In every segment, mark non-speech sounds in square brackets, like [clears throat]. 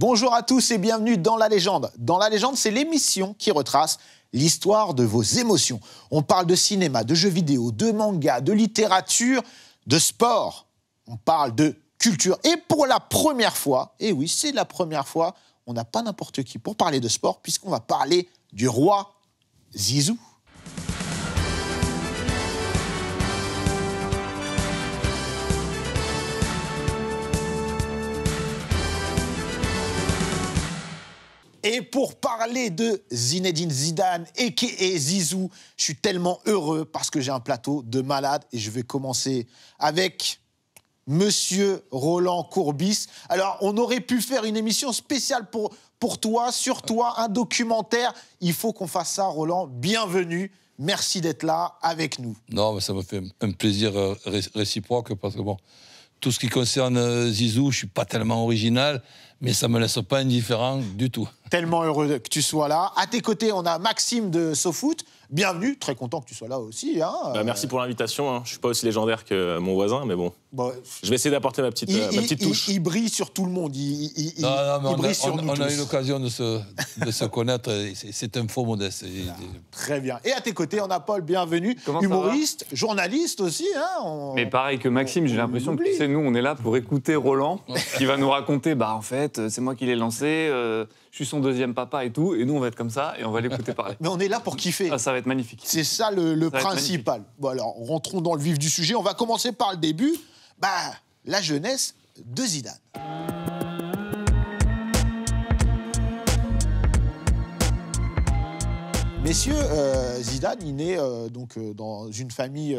Bonjour à tous et bienvenue dans La Légende. Dans La Légende, c'est l'émission qui retrace l'histoire de vos émotions. On parle de cinéma, de jeux vidéo, de manga, de littérature, de sport. On parle de culture. Et pour la première fois, et oui, c'est la première fois, on n'a pas n'importe qui pour parler de sport, puisqu'on va parler du roi Zizou. Et pour parler de Zinedine Zidane et Zizou, je suis tellement heureux parce que j'ai un plateau de malades et je vais commencer avec Monsieur Roland Courbis. Alors, on aurait pu faire une émission spéciale pour, pour toi, sur toi, un documentaire. Il faut qu'on fasse ça, Roland. Bienvenue. Merci d'être là avec nous. Non, mais ça me fait un plaisir euh, réciproque parce que, bon, tout ce qui concerne euh, Zizou, je ne suis pas tellement original mais ça ne me laisse pas indifférent du tout. Tellement heureux que tu sois là. À tes côtés, on a Maxime de SoFoot. Bienvenue, très content que tu sois là aussi. Hein, bah, euh. merci pour l'invitation. Hein. Je suis pas aussi légendaire que mon voisin, mais bon. je vais essayer d'apporter ma petite, euh, petite touche. Il, brille sur tout le monde. Il, on a, sur eu l'occasion de se, connaître. C'est un faux modeste. Très bien. Et à tes côtés, on a Paul, bienvenue. humoriste, journaliste aussi. Hein, mais pareil que Maxime, j'ai l'impression que c'est nous, on est là pour écouter Roland, [laughs] qui va nous raconter bah, en fait, euh, c'est moi qui l'ai lancé je suis son deuxième papa et tout, et nous on va être comme ça et on va l'écouter parler. [laughs] Mais on est là pour kiffer. Ah, ça va être magnifique. C'est ça le, principal. Bon alors, rentrons dans le vif du sujet. On va commencer par le début. Bah, la jeunesse de Zidane. Messieurs, euh, Zidane, il naît euh, donc euh, dans une famille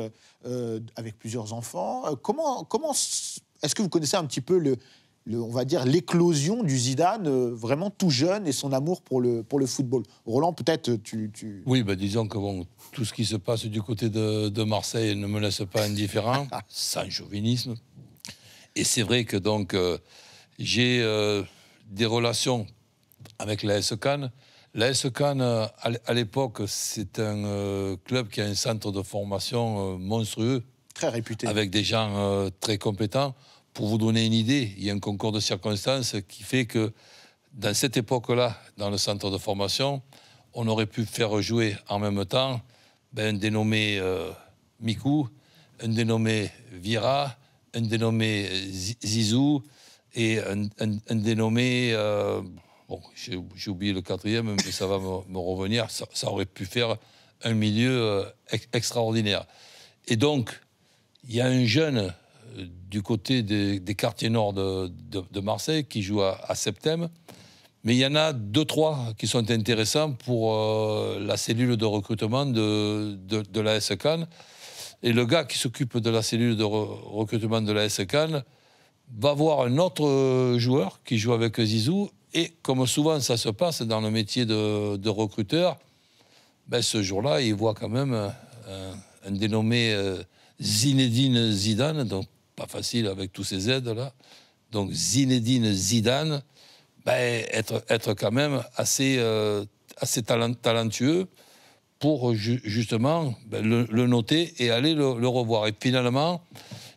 avec plusieurs enfants. comment comment est-ce que vous connaissez un petit peu le, on va dire, l'éclosion du Zidane, euh, vraiment tout jeune, et son amour pour le, pour le football. Roland, peut-être euh, tu, Oui, bah, disons que bon, tout ce qui se passe du côté de, Marseille ne me laisse pas indifférent, [laughs] sans chauvinisme. Et c'est vrai que donc, euh, j'ai des relations avec la SCAN. La SCAN, à l'époque, c'est un club qui a un centre de formation monstrueux. Très réputé. Avec des gens très compétents. Pour vous donner une idée, il y a un concours de circonstances qui fait que dans cette époque-là, dans le centre de formation, on aurait pu faire jouer en même temps ben, un dénommé euh, Miku, un dénommé Vira, un dénommé euh, Zizou et un, dénommé. Euh, bon, j'ai oublié le quatrième, mais ça va me, revenir. Ça, aurait pu faire un milieu extraordinaire. Et donc, il y a un jeune du côté des, quartiers nord de, Marseille qui jouent à, septembre. Mais il y en a deux, trois qui sont intéressants pour euh, la cellule de recrutement de, de, la SCAN. Et le gars qui s'occupe de la cellule de recrutement de la SCAN va voir un autre euh, joueur qui joue avec Zizou. Et comme souvent ça se passe dans le métier de, recruteur, ben ce jour-là, il voit quand même euh, un, dénommé Zinedine Zidane, donc facile avec tous ces aides-là. Donc Zinedine Zidane, ben, être, être quand même assez, euh, assez talentueux pour justement ben, le, noter et aller le, revoir. Et finalement,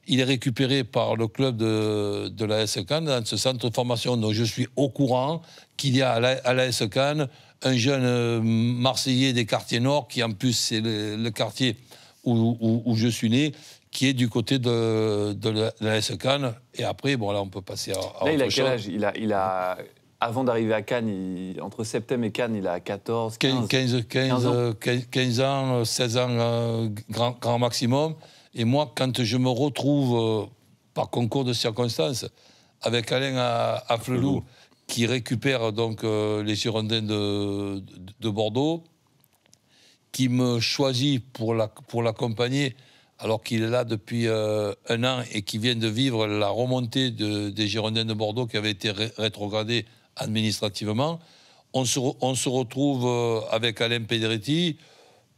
il est récupéré par le club de, de la Cannes dans ce centre de formation. Donc je suis au courant qu'il y a à la, S Cannes un jeune euh, Marseillais des quartiers nord, qui en plus c'est le, quartier où, je suis né, qui est du côté de, de la, Cannes. Et après, bon, là, on peut passer à, à là, il a quel âge il a, Avant d'arriver à Cannes, entre septembre et Cannes, il a 14, 15, 15, 15, ans. 15 ans. 16 ans, euh, grand, grand, maximum. Et moi, quand je me retrouve, euh, par concours de circonstances, avec Alain à, à qui récupère donc euh, les Girondins de, de, Bordeaux, qui me choisit pour l'accompagner. La, pour alors qu'il est là depuis euh, un an et qui vient de vivre la remontée des Girondins de Bordeaux qui avait été rétrogradé rétrogradés administrativement, on se, retrouve euh, avec Alain Pedretti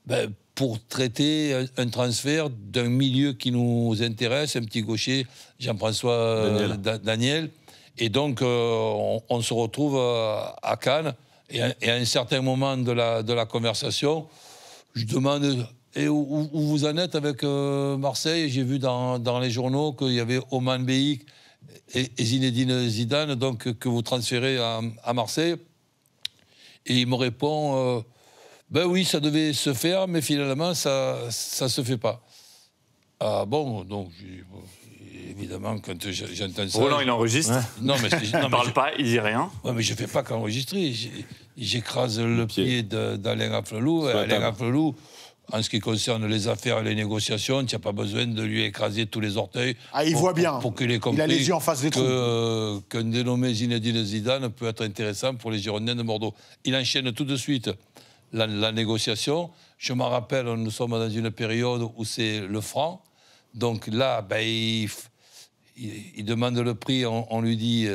ben, pour traiter un, transfert d'un milieu qui nous intéresse, un petit gaucher, Jean-François euh, Daniel. Et donc, on, se retrouve à Cannes. Et à, un certain moment de la conversation, je demande et où, vous en êtes avec euh, Marseille J'ai vu dans, les journaux qu'il y avait Oman Beik et, Zinedine Zidane, donc que vous transférez à, Marseille. Et il me répond euh, Ben oui, ça devait se faire, mais finalement, ça ne se fait pas. Ah bon, donc évidemment, quand j'entends ça. Roland, il enregistre Non, mais [laughs] il ne parle pas, il dit rien. Oui, mais je ne fais pas qu'enregistrer. J'écrase le pied, pied d'Alain Alain en ce qui concerne les affaires et les négociations, il n'y a pas besoin de lui écraser tous les orteils. Ah, il pour, voit bien. qu'il ait compris. Il les face des euh, Qu'un dénommé Zinedine Zidane peut être intéressant pour les Girondins de Bordeaux. Il enchaîne tout de suite la, négociation. Je me rappelle, nous sommes dans une période où c'est le franc. Donc là, ben, il, demande le prix, on, on lui dit.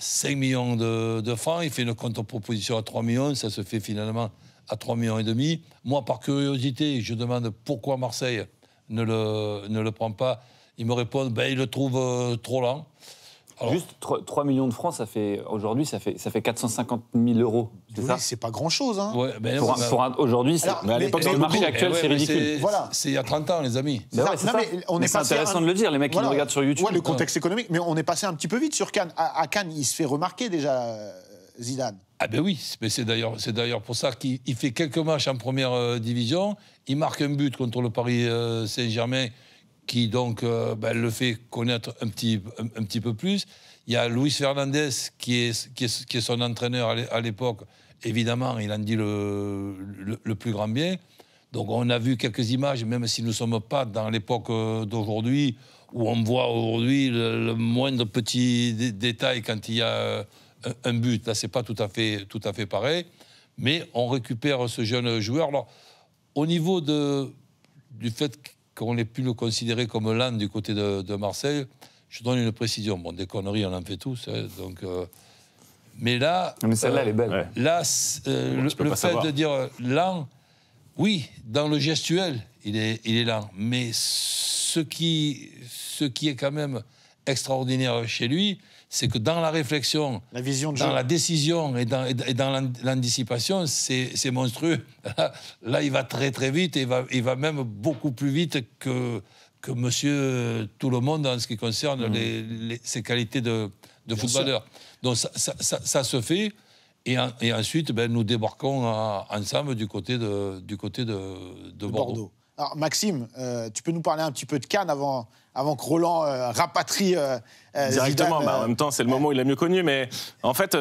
5 euh, millions de, de, francs, il fait une contre-proposition à 3 millions, ça se fait finalement à 3,5 millions et demi. Moi, par curiosité, je demande pourquoi Marseille ne le, ne le prend pas. Ils me répondent, ben, ils le trouvent euh, trop lent. Juste 3, millions de francs, ça fait aujourd'hui, ça fait ça fait 450 000 euros. C'est oui, C'est pas grand chose, hein. Ouais, pour, aujourd'hui, à l'époque, le marché ben, actuel, c'est ridicule. Voilà, c'est il y a 30 ans, les amis. On c'est intéressant de le dire, les mecs qui nous regardent sur YouTube. le contexte économique, mais on est passé un petit peu vite sur Cannes. à Cannes, il se fait remarquer déjà euh, Zidane. Ah ben oui, c'est d'ailleurs, c'est d'ailleurs pour ça qu'il fait quelques matchs en première euh, division. Il marque un but contre le Paris euh, Saint-Germain qui donc euh, ben, le fait connaître un petit, un, petit peu plus. Il y a Luis Fernandez qui est, qui est, son entraîneur à l'époque. Évidemment, il en dit le, le, plus grand bien. Donc on a vu quelques images, même si nous ne sommes pas dans l'époque d'aujourd'hui, où on voit aujourd'hui le moindre petit détail quand il y a un but. Là, c'est pas tout à, fait, tout à fait pareil. Mais on récupère ce jeune joueur. Alors, au niveau de, du fait qu'on ait pu le considérer comme l'âne du côté de, Marseille, je donne une précision. Bon, des conneries, on en fait tous. Hein, donc, euh, mais là. Mais celle-là, elle est belle. Euh, là, euh, le, fait de dire lent, oui, dans le gestuel, il est, il est lent. Mais ce qui, ce qui est quand même extraordinaire chez lui, c'est que dans la réflexion, la vision dans la décision et dans, l'anticipation, c'est monstrueux. [laughs] Là, il va très très vite et il va, il va même beaucoup plus vite que, que monsieur tout le monde en ce qui concerne mmh. ses qualités de, footballeur. Donc ça, se fait. Et, ensuite, ben, nous débarquons ensemble du côté de, du côté de, Bordeaux. Alors, Maxime, euh, tu peux nous parler un petit peu de Cannes avant, avant que Roland euh, rapatrie euh, Directement, bah, en même temps, c'est le moment où il a mieux connu. Mais en fait,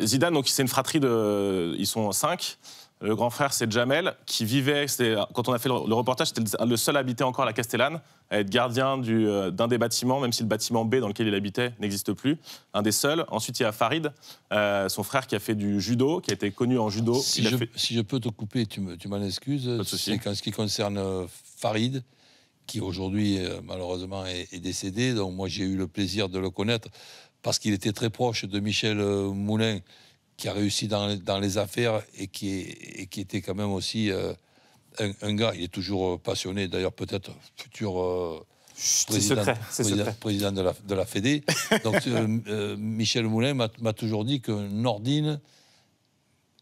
Zidane, donc c'est une fratrie de. Ils sont cinq. Le grand frère, c'est Jamel, qui vivait, quand on a fait le, reportage, c'était le, seul habité encore à la Castellane, à être gardien euh, d'un des bâtiments, même si le bâtiment B dans lequel il habitait n'existe plus, un des seuls. Ensuite, il y a Farid, euh, son frère qui a fait du judo, qui a été connu en judo. Si, je, peux te couper, tu m'en excuses, c'est En ce qui concerne euh, Farid, qui aujourd'hui malheureusement est, est, décédé, donc moi j'ai eu le plaisir de le connaître, parce qu'il était très proche de Michel Moulin, qui a réussi dans, dans les affaires et qui, est, qui était quand même aussi euh, un, gars, il est toujours euh, passionné, d'ailleurs peut-être futur euh, président, de la, de la [laughs] Donc Michel Moulin m'a toujours dit que Nordine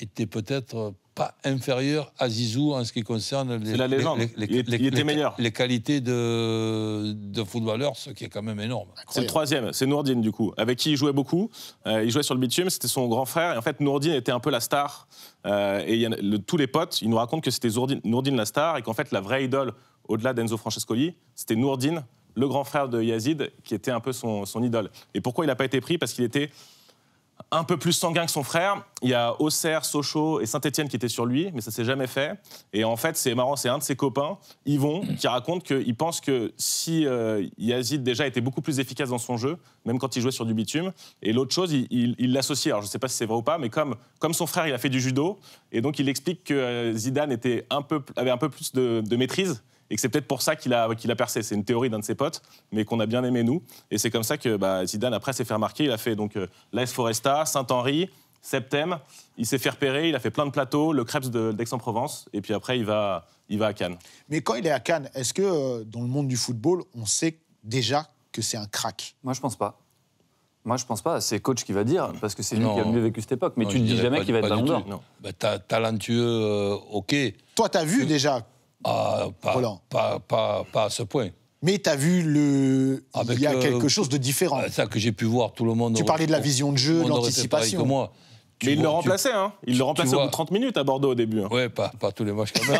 était peut-être pas inférieur à Zizou en ce qui concerne les, les, les, les, qualités de, de footballeur, ce qui est quand même énorme. C'est le troisième, c'est Nourdine du coup, avec qui il jouait beaucoup. Euh, il jouait sur le bitume, c'était son grand frère. Et en fait, Nourdine était un peu la star. Euh, et tous les potes, ils nous racontent que c'était Nourdine la star et qu'en fait, la vraie idole, au-delà d'Enzo Francescoli, c'était Nourdine, le grand frère de Yazid, qui était un peu son, son idole. Et pourquoi il n'a pas été pris Parce qu'il était un peu plus sanguin que son frère. Il y a Auxerre, Sochaux et Saint-Etienne qui étaient sur lui, mais ça s'est jamais fait. Et en fait, c'est marrant, c'est un de ses copains, Yvon, mmh. qui raconte qu'il pense que si euh, Yazid déjà était beaucoup plus efficace dans son jeu, même quand il jouait sur du bitume, et l'autre chose, il l'associe. Alors je ne sais pas si c'est vrai ou pas, mais comme, comme son frère, il a fait du judo, et donc il explique que euh, Zidane était un peu, avait un peu plus de maîtrise et c'est peut-être pour ça qu'il a, percé. C'est une théorie d'un de ses potes, mais qu'on a bien aimé nous. Et c'est comme ça que bah, Zidane, après, s'est fait remarquer. Il a fait donc euh, l'AS Foresta, Saint-Henri, Septem. Il s'est fait repérer, il a fait plein de plateaux, le Krebs d'Aix-en-Provence, et puis après, il va, il va à Cannes. Mais quand il est à Cannes, est-ce que euh, dans le monde du football, on sait déjà que c'est un crack Moi, je pense pas. Moi, je pense pas. C'est coach qui va dire, parce que c'est lui qui a mieux vécu cette époque. Mais tu ne dis jamais qu'il va être Ballon d'Or. Bah, talentueux, euh, ok. Toi, tu as vu déjà ah, pas, à ce point. Mais tu as vu le. il y a quelque euh, chose de différent. C'est euh, Ça que j'ai pu voir, tout le monde. Tu parlais de la vision de jeu, l'anticipation. mais il le remplaçait, hein. Il le remplaçait au bout de 30 minutes à Bordeaux au début. Hein. Ouais, pas, tous les matchs quand même.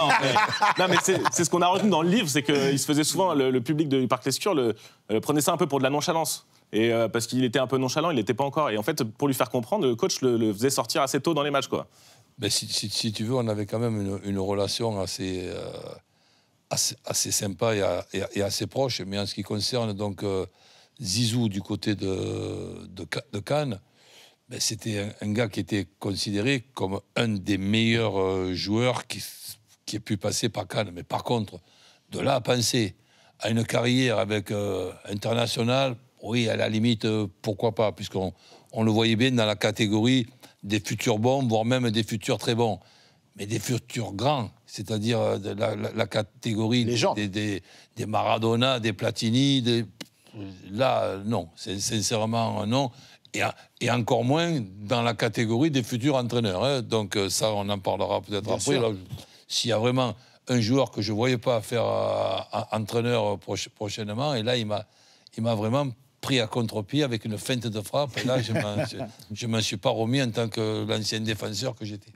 non, mais, c'est ce qu'on a retenu dans le livre, c'est qu'il se faisait souvent, le, public du Parc Lescure le, euh, prenait ça un peu pour de la nonchalance. Et parce qu'il était un peu nonchalant, il n'était pas encore. Et en fait, pour lui faire comprendre, le coach le, le faisait sortir assez tôt dans les matchs, quoi si, tu veux, on avait quand même une, relation euh, assez, assez, sympa et, assez proche. Mais en ce qui concerne donc euh, Zizou du côté de, de, Cannes, ben, c'était un, gars qui était considéré comme un des meilleurs euh, joueurs qui, qui ait pu passer par Cannes. Mais par contre, de là à penser à une carrière avec international, oui, à la limite, pourquoi pas, puisqu'on on le voyait bien dans la catégorie des futurs bons, voire même des futurs très bons, mais des futurs grands, c'est-à-dire euh, la, catégorie des, Des, Maradona, des Platini, là, euh, non, sincèrement euh, non. Et, encore moins dans la catégorie des futurs entraîneurs. Hein. Donc ça, on en parlera peut-être après. S'il y a vraiment un joueur que je ne voyais pas faire entraîneur prochainement, et là, il m'a, il m'a vraiment pris à contre-pied avec une feinte de frappe. Et là, je ne m'en suis pas remis en tant que l'ancien défenseur que j'étais.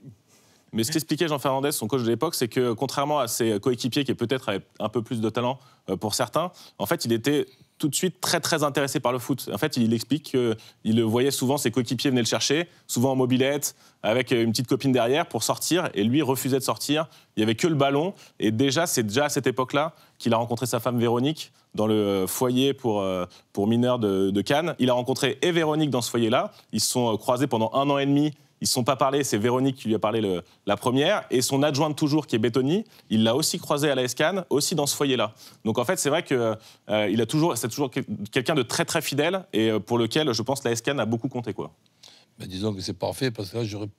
Mais ce qu'expliquait Jean Fernandez, son coach de l'époque, c'est que contrairement à ses coéquipiers qui peut-être avaient un peu plus de talent euh, pour certains, en fait, il était tout de suite très très intéressé par le foot. En fait, il explique qu'il voyait souvent ses coéquipiers venaient le chercher, souvent en mobilette, avec euh, une petite copine derrière pour sortir, et lui refusait de sortir. Il n'y avait que le ballon, et déjà, c'est déjà à cette époque-là qu'il a rencontré sa femme Véronique dans le euh, foyer pour, euh, pour mineurs de, de Cannes. Il a rencontré et Véronique dans ce foyer-là. Ils se sont croisés pendant un an et demi ils ne sont pas parlé, c'est Véronique qui lui a parlé la première. Et son adjointe toujours, qui est Bétoni, il l'a aussi croisé à la SCAN, aussi dans ce foyer-là. Donc en fait, c'est vrai que euh, a toujours, c'est toujours quelqu'un de très très fidèle et euh, pour lequel je pense la SCAN a beaucoup compté. Quoi. Ben, disons que c'est parfait parce que là, j'aurais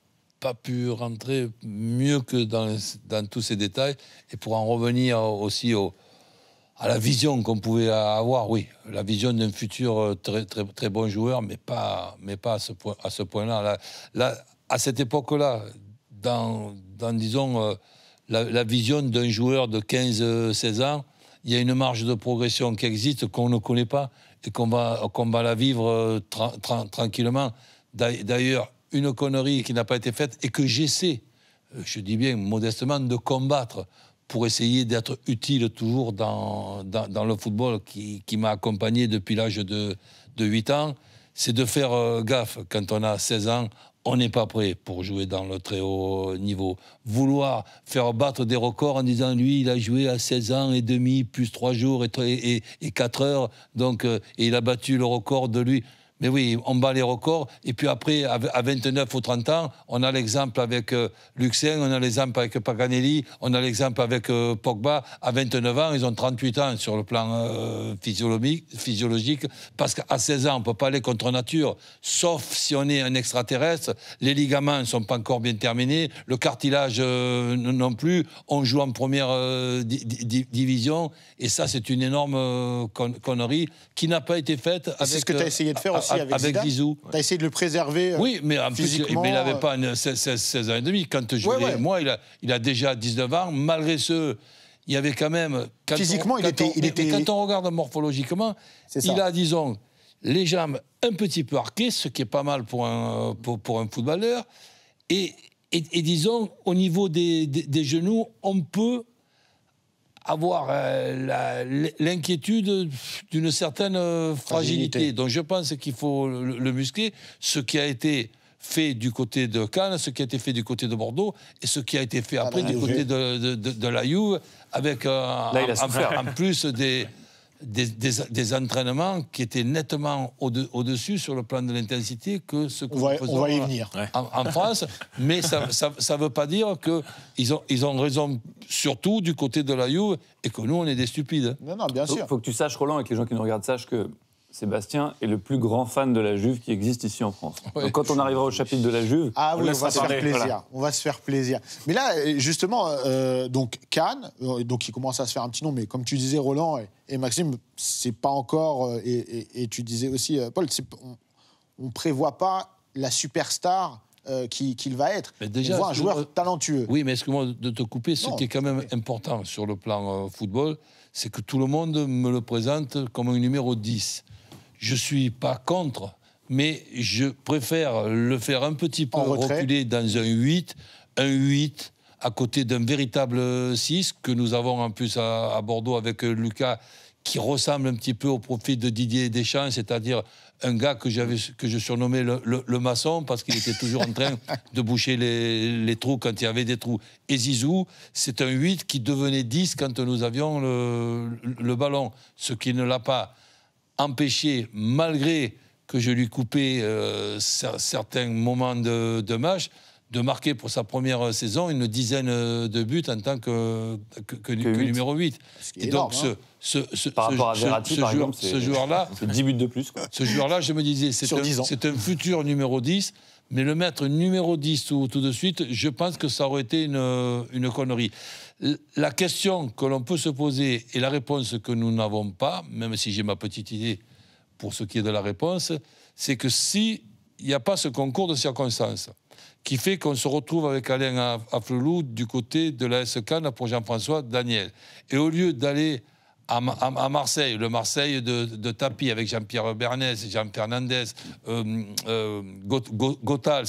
pas pu rentrer mieux que dans, dans tous ces détails. Et pour en revenir aussi au, à la vision qu'on pouvait avoir, oui, la vision d'un futur euh, très, très, très bon joueur, mais pas, mais pas à ce point-là. À, point -là. Là, à cette époque-là, dans, disons, euh, la, vision d'un joueur de 15-16 euh, ans, il y a une marge de progression qui existe, qu'on ne connaît pas, et qu'on va, la vivre tranquillement. D'ailleurs, une connerie qui n'a pas été faite et que j'essaie, je dis bien modestement, de combattre pour essayer d'être utile toujours dans, le football qui, m'a accompagné depuis l'âge de, de 8 ans, c'est de faire euh, gaffe. Quand on a 16 ans, on n'est pas prêt pour jouer dans le très haut niveau. Vouloir faire battre des records en disant lui, il a joué à 16 ans et demi, plus 3 jours et, et, 4 heures, donc, euh, et il a battu le record de lui. Mais oui, on bat les records. Et puis après, à 29 ou 30 ans, on a l'exemple avec euh, Luxen, on a l'exemple avec Paganelli, on a l'exemple avec euh, Pogba. À 29 ans, ils ont 38 ans sur le plan euh, physiologique. Parce qu'à 16 ans, on ne peut pas aller contre nature. Sauf si on est un extraterrestre, les ligaments ne sont pas encore bien terminés, le cartilage non plus. On joue en première division. Et ça, c'est une énorme connerie qui n'a pas été faite C'est ce que tu as essayé de faire aussi avec, avec Zidane. Tu as essayé de le préserver. Euh, oui, mais mais il n'avait euh, pas 16, 16, ans et demi. Quand je ouais, moi, il a, il a déjà 19 ans. Malgré ce, il y avait quand même. Physiquement, il, était, il était... quand on regarde morphologiquement, il a, disons, les jambes un petit peu arquées, ce qui est pas mal pour un, euh, pour, pour un footballeur. Et, et, disons, au niveau des, des genoux, on peut avoir euh, l'inquiétude d'une certaine euh, fragilité. Donc je pense qu'il faut le, muscler, ce qui a été fait du côté de Cannes, ce qui a été fait du côté de Bordeaux et ce qui a été fait ah, après bah, du côté de, de, la Juve avec euh, en, plus des, [laughs] des, des, entraînements qui étaient nettement au-dessus sur le plan de l'intensité que ce qu'on y venir. En, France. [laughs] mais ça ne veut pas dire qu'ils ont, ils ont raison, surtout du côté de la Juve, et que nous, on est des stupides. Non, non, bien sûr. Il faut que tu saches, Roland, et que les gens qui nous regardent sachent que Sébastien est le plus grand fan de la Juve qui existe ici en France. quand on arrivera au chapitre de la Juve, ah on, va se faire plaisir. On va se faire plaisir. Mais là, justement, euh, donc Cannes, euh, donc il commence à se faire un petit nom. Mais comme tu disais, Roland et, Maxime, c'est pas encore. Euh, et, tu disais aussi, Paul, on, prévoit pas la superstar. qu'il va être. déjà, on voit un joueur talentueux. Oui, mais excuse-moi de te couper. Ce qui est quand même important sur le plan football, c'est que tout le monde me le présente comme un numéro 10 je ne suis pas contre, mais je préfère le faire un petit peu reculer dans un 8, un 8 à côté d'un véritable 6 que nous avons en plus à, Bordeaux avec Lucas qui ressemble un petit peu au profil de Didier Deschamps, c'est-à-dire un gars que, que je surnommais le, maçon parce qu'il était toujours en train [laughs] de boucher les, trous quand il y avait des trous. Et Zizou, c'est un 8 qui devenait 10 quand nous avions le ballon, ce qui ne l'a pas empêcher malgré que je lui coupais euh, certains moments de, de, match, de marquer pour sa première euh, saison une dizaine euh, de buts en tant que, numéro 8. Et donc, ce, hein. par rapport à par joueur, là C'est 10 [laughs] buts de plus. Ce joueur-là, je me disais, c'est un, un futur numéro 10. Mais le mettre numéro 10 tout, tout, de suite, je pense que ça aurait été une, une connerie. La question que l'on peut se poser et la réponse que nous n'avons pas, même si j'ai ma petite idée pour ce qui est de la réponse, c'est que s'il n'y a pas ce concours de circonstances qui fait qu'on se retrouve avec Alain Afflelou du côté de la SCAN pour Jean-François Daniel, et au lieu d'aller à, Marseille, le Marseille de, de avec Jean-Pierre Bernès, Jean Fernandez, euh, euh Gotals,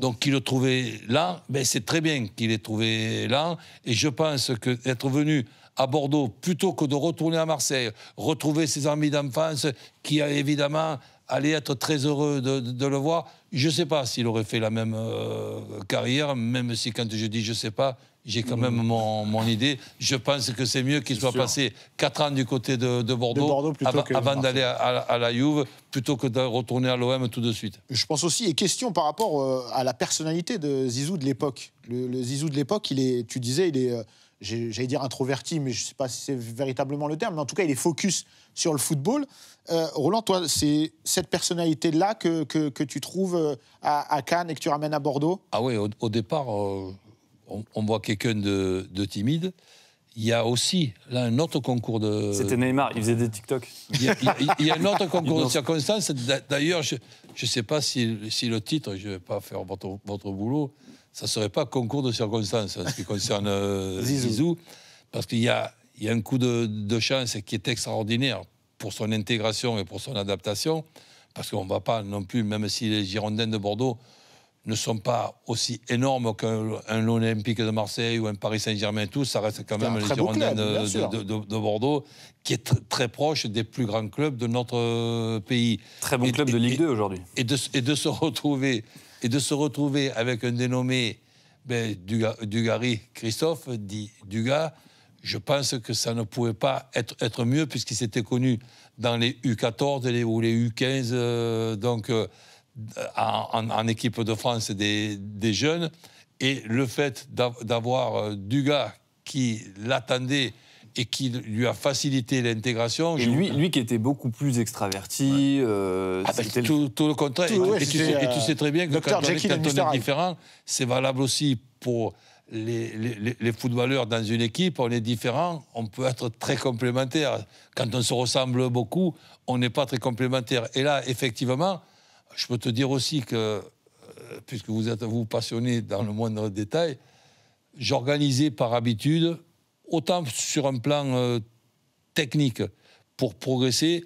donc qui le trouvait là, ben c'est très bien qu'il ait trouvé là. Et je pense que venu à Bordeaux plutôt que de retourner à Marseille, retrouver ses amis d'enfance qui euh, évidemment allaient être très heureux de, le voir. Je ne sais pas s'il aurait fait la même euh, carrière, même si quand je dis je ne sais pas, j'ai quand même mm. mon, mon, idée. Je pense que c'est mieux qu'il soit passé 4 ans du côté de, Bordeaux, avant d'aller à, la Juve plutôt que de retourner à l'OM tout de suite. Je pense aussi, et question par rapport euh, à la personnalité de Zizou de l'époque. Le, Zizou de l'époque, il est, tu disais, il est, euh, j'allais dire introverti, mais je ne sais pas si c'est véritablement le terme, mais en tout cas, il est focus sur le football. Euh, Roland, toi, c'est cette personnalité-là que, que, que, tu trouves à, Cannes et que tu ramènes à Bordeaux Ah oui, au départ on, voit quelqu'un de, timide. Il y a aussi là un autre concours de. C'était Neymar, il faisait des TikTok. Il y a, un autre [laughs] concours de circonstances. D'ailleurs, je ne sais pas si, le titre, je ne vais pas faire votre, boulot, ça ne serait pas concours de circonstances en ce qui concerne euh, [laughs] Zizou. parce qu'il y a, un coup de, chance qui est extraordinaire pour son intégration et pour son adaptation, parce qu'on ne va pas non plus, même si les Girondins de Bordeaux ne sont pas aussi énormes qu'un Olympique de Marseille ou un Paris Saint-Germain, tout, ça reste quand même les Girondins de, Bordeaux, qui est très proche des plus grands clubs de notre euh, pays. Très bon club de Ligue 2 aujourd'hui. Et, et de, se retrouver, et de se retrouver avec un dénommé ben, Dugarry Christophe, dit Dugas, je pense que ça ne pouvait pas être, être mieux puisqu'il s'était connu dans les U14 ou les U15. Euh, donc. Euh, en, équipe de France des, des jeunes. Et le fait d'avoir euh, gars qui l'attendait et qui lui a facilité l'intégration. Et lui, lui qui était beaucoup plus extraverti. Euh, ah, ben, tout, le contraire. et, tu euh, sais, très bien que quand on, est, différent, c'est valable aussi pour les, les, footballeurs dans une équipe. On est différent, on peut être très complémentaire. Quand on se ressemble beaucoup, on n'est pas très complémentaire. Et là, effectivement, je peux te dire aussi que, euh, puisque vous êtes vous passionné dans le moindre détail, j'organisais par habitude, autant sur un plan euh, technique pour progresser,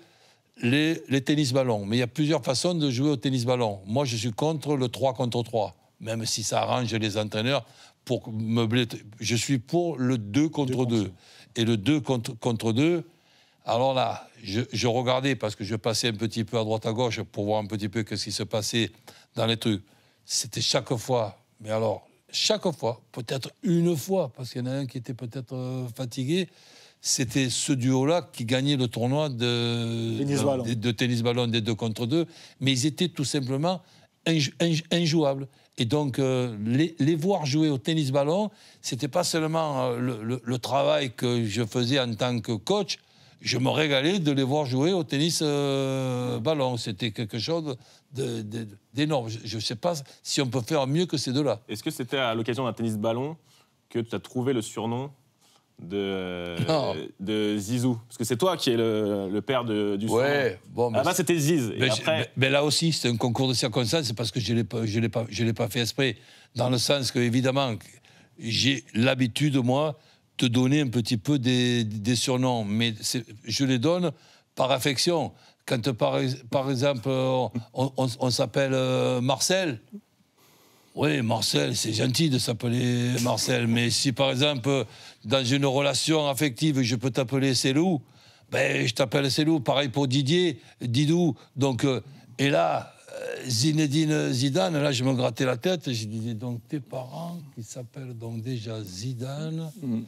les, tennis-ballons. Mais il y a plusieurs façons de jouer au tennis-ballon. Moi, je suis contre le 3 contre 3, même si ça arrange les entraîneurs pour meubler. Je suis pour le 2 contre 2. Et le 2 contre, contre 2, alors là, je, regardais parce que je passais un petit peu à droite à gauche pour voir un petit peu ce qui se passait dans les trucs. C'était chaque fois, mais alors, chaque fois, peut-être une fois, parce qu'il y en a un qui était peut-être euh, fatigué, c'était ce duo-là qui gagnait le tournoi de tennis, ballon. des deux contre deux, mais ils étaient tout simplement injouables. Et donc, euh, les, voir jouer au tennis ballon, ce n'était pas seulement euh, le, travail que je faisais en tant que coach, je me régalais de les voir jouer au tennis euh, ballon. C'était quelque chose d'énorme. Je ne sais pas si on peut faire mieux que ces deux-là. Est-ce que c'était à l'occasion d'un tennis ballon que tu as trouvé le surnom de, de Zizou Parce que c'est toi qui es le, père du ouais, Oui, Bon, ah, bah, c'était Ziz. Mais, là aussi, c'est un concours de circonstances parce que je ne l'ai pas, pas fait exprès. Dans le sens que, évidemment, j'ai l'habitude, moi, te donner un petit peu des, des surnoms, mais je les donne par affection. Quand par, par exemple, on, on, s'appelle euh, Marcel, oui, Marcel, c'est gentil de s'appeler Marcel, mais si par exemple, dans une relation affective, je peux t'appeler Célou, ben, je t'appelle Célou. Pareil pour Didier, Didou. Donc, euh, et là, euh, Zinedine Zidane, là, je me grattais la tête, je disais donc tes parents qui s'appellent donc déjà Zidane. Mm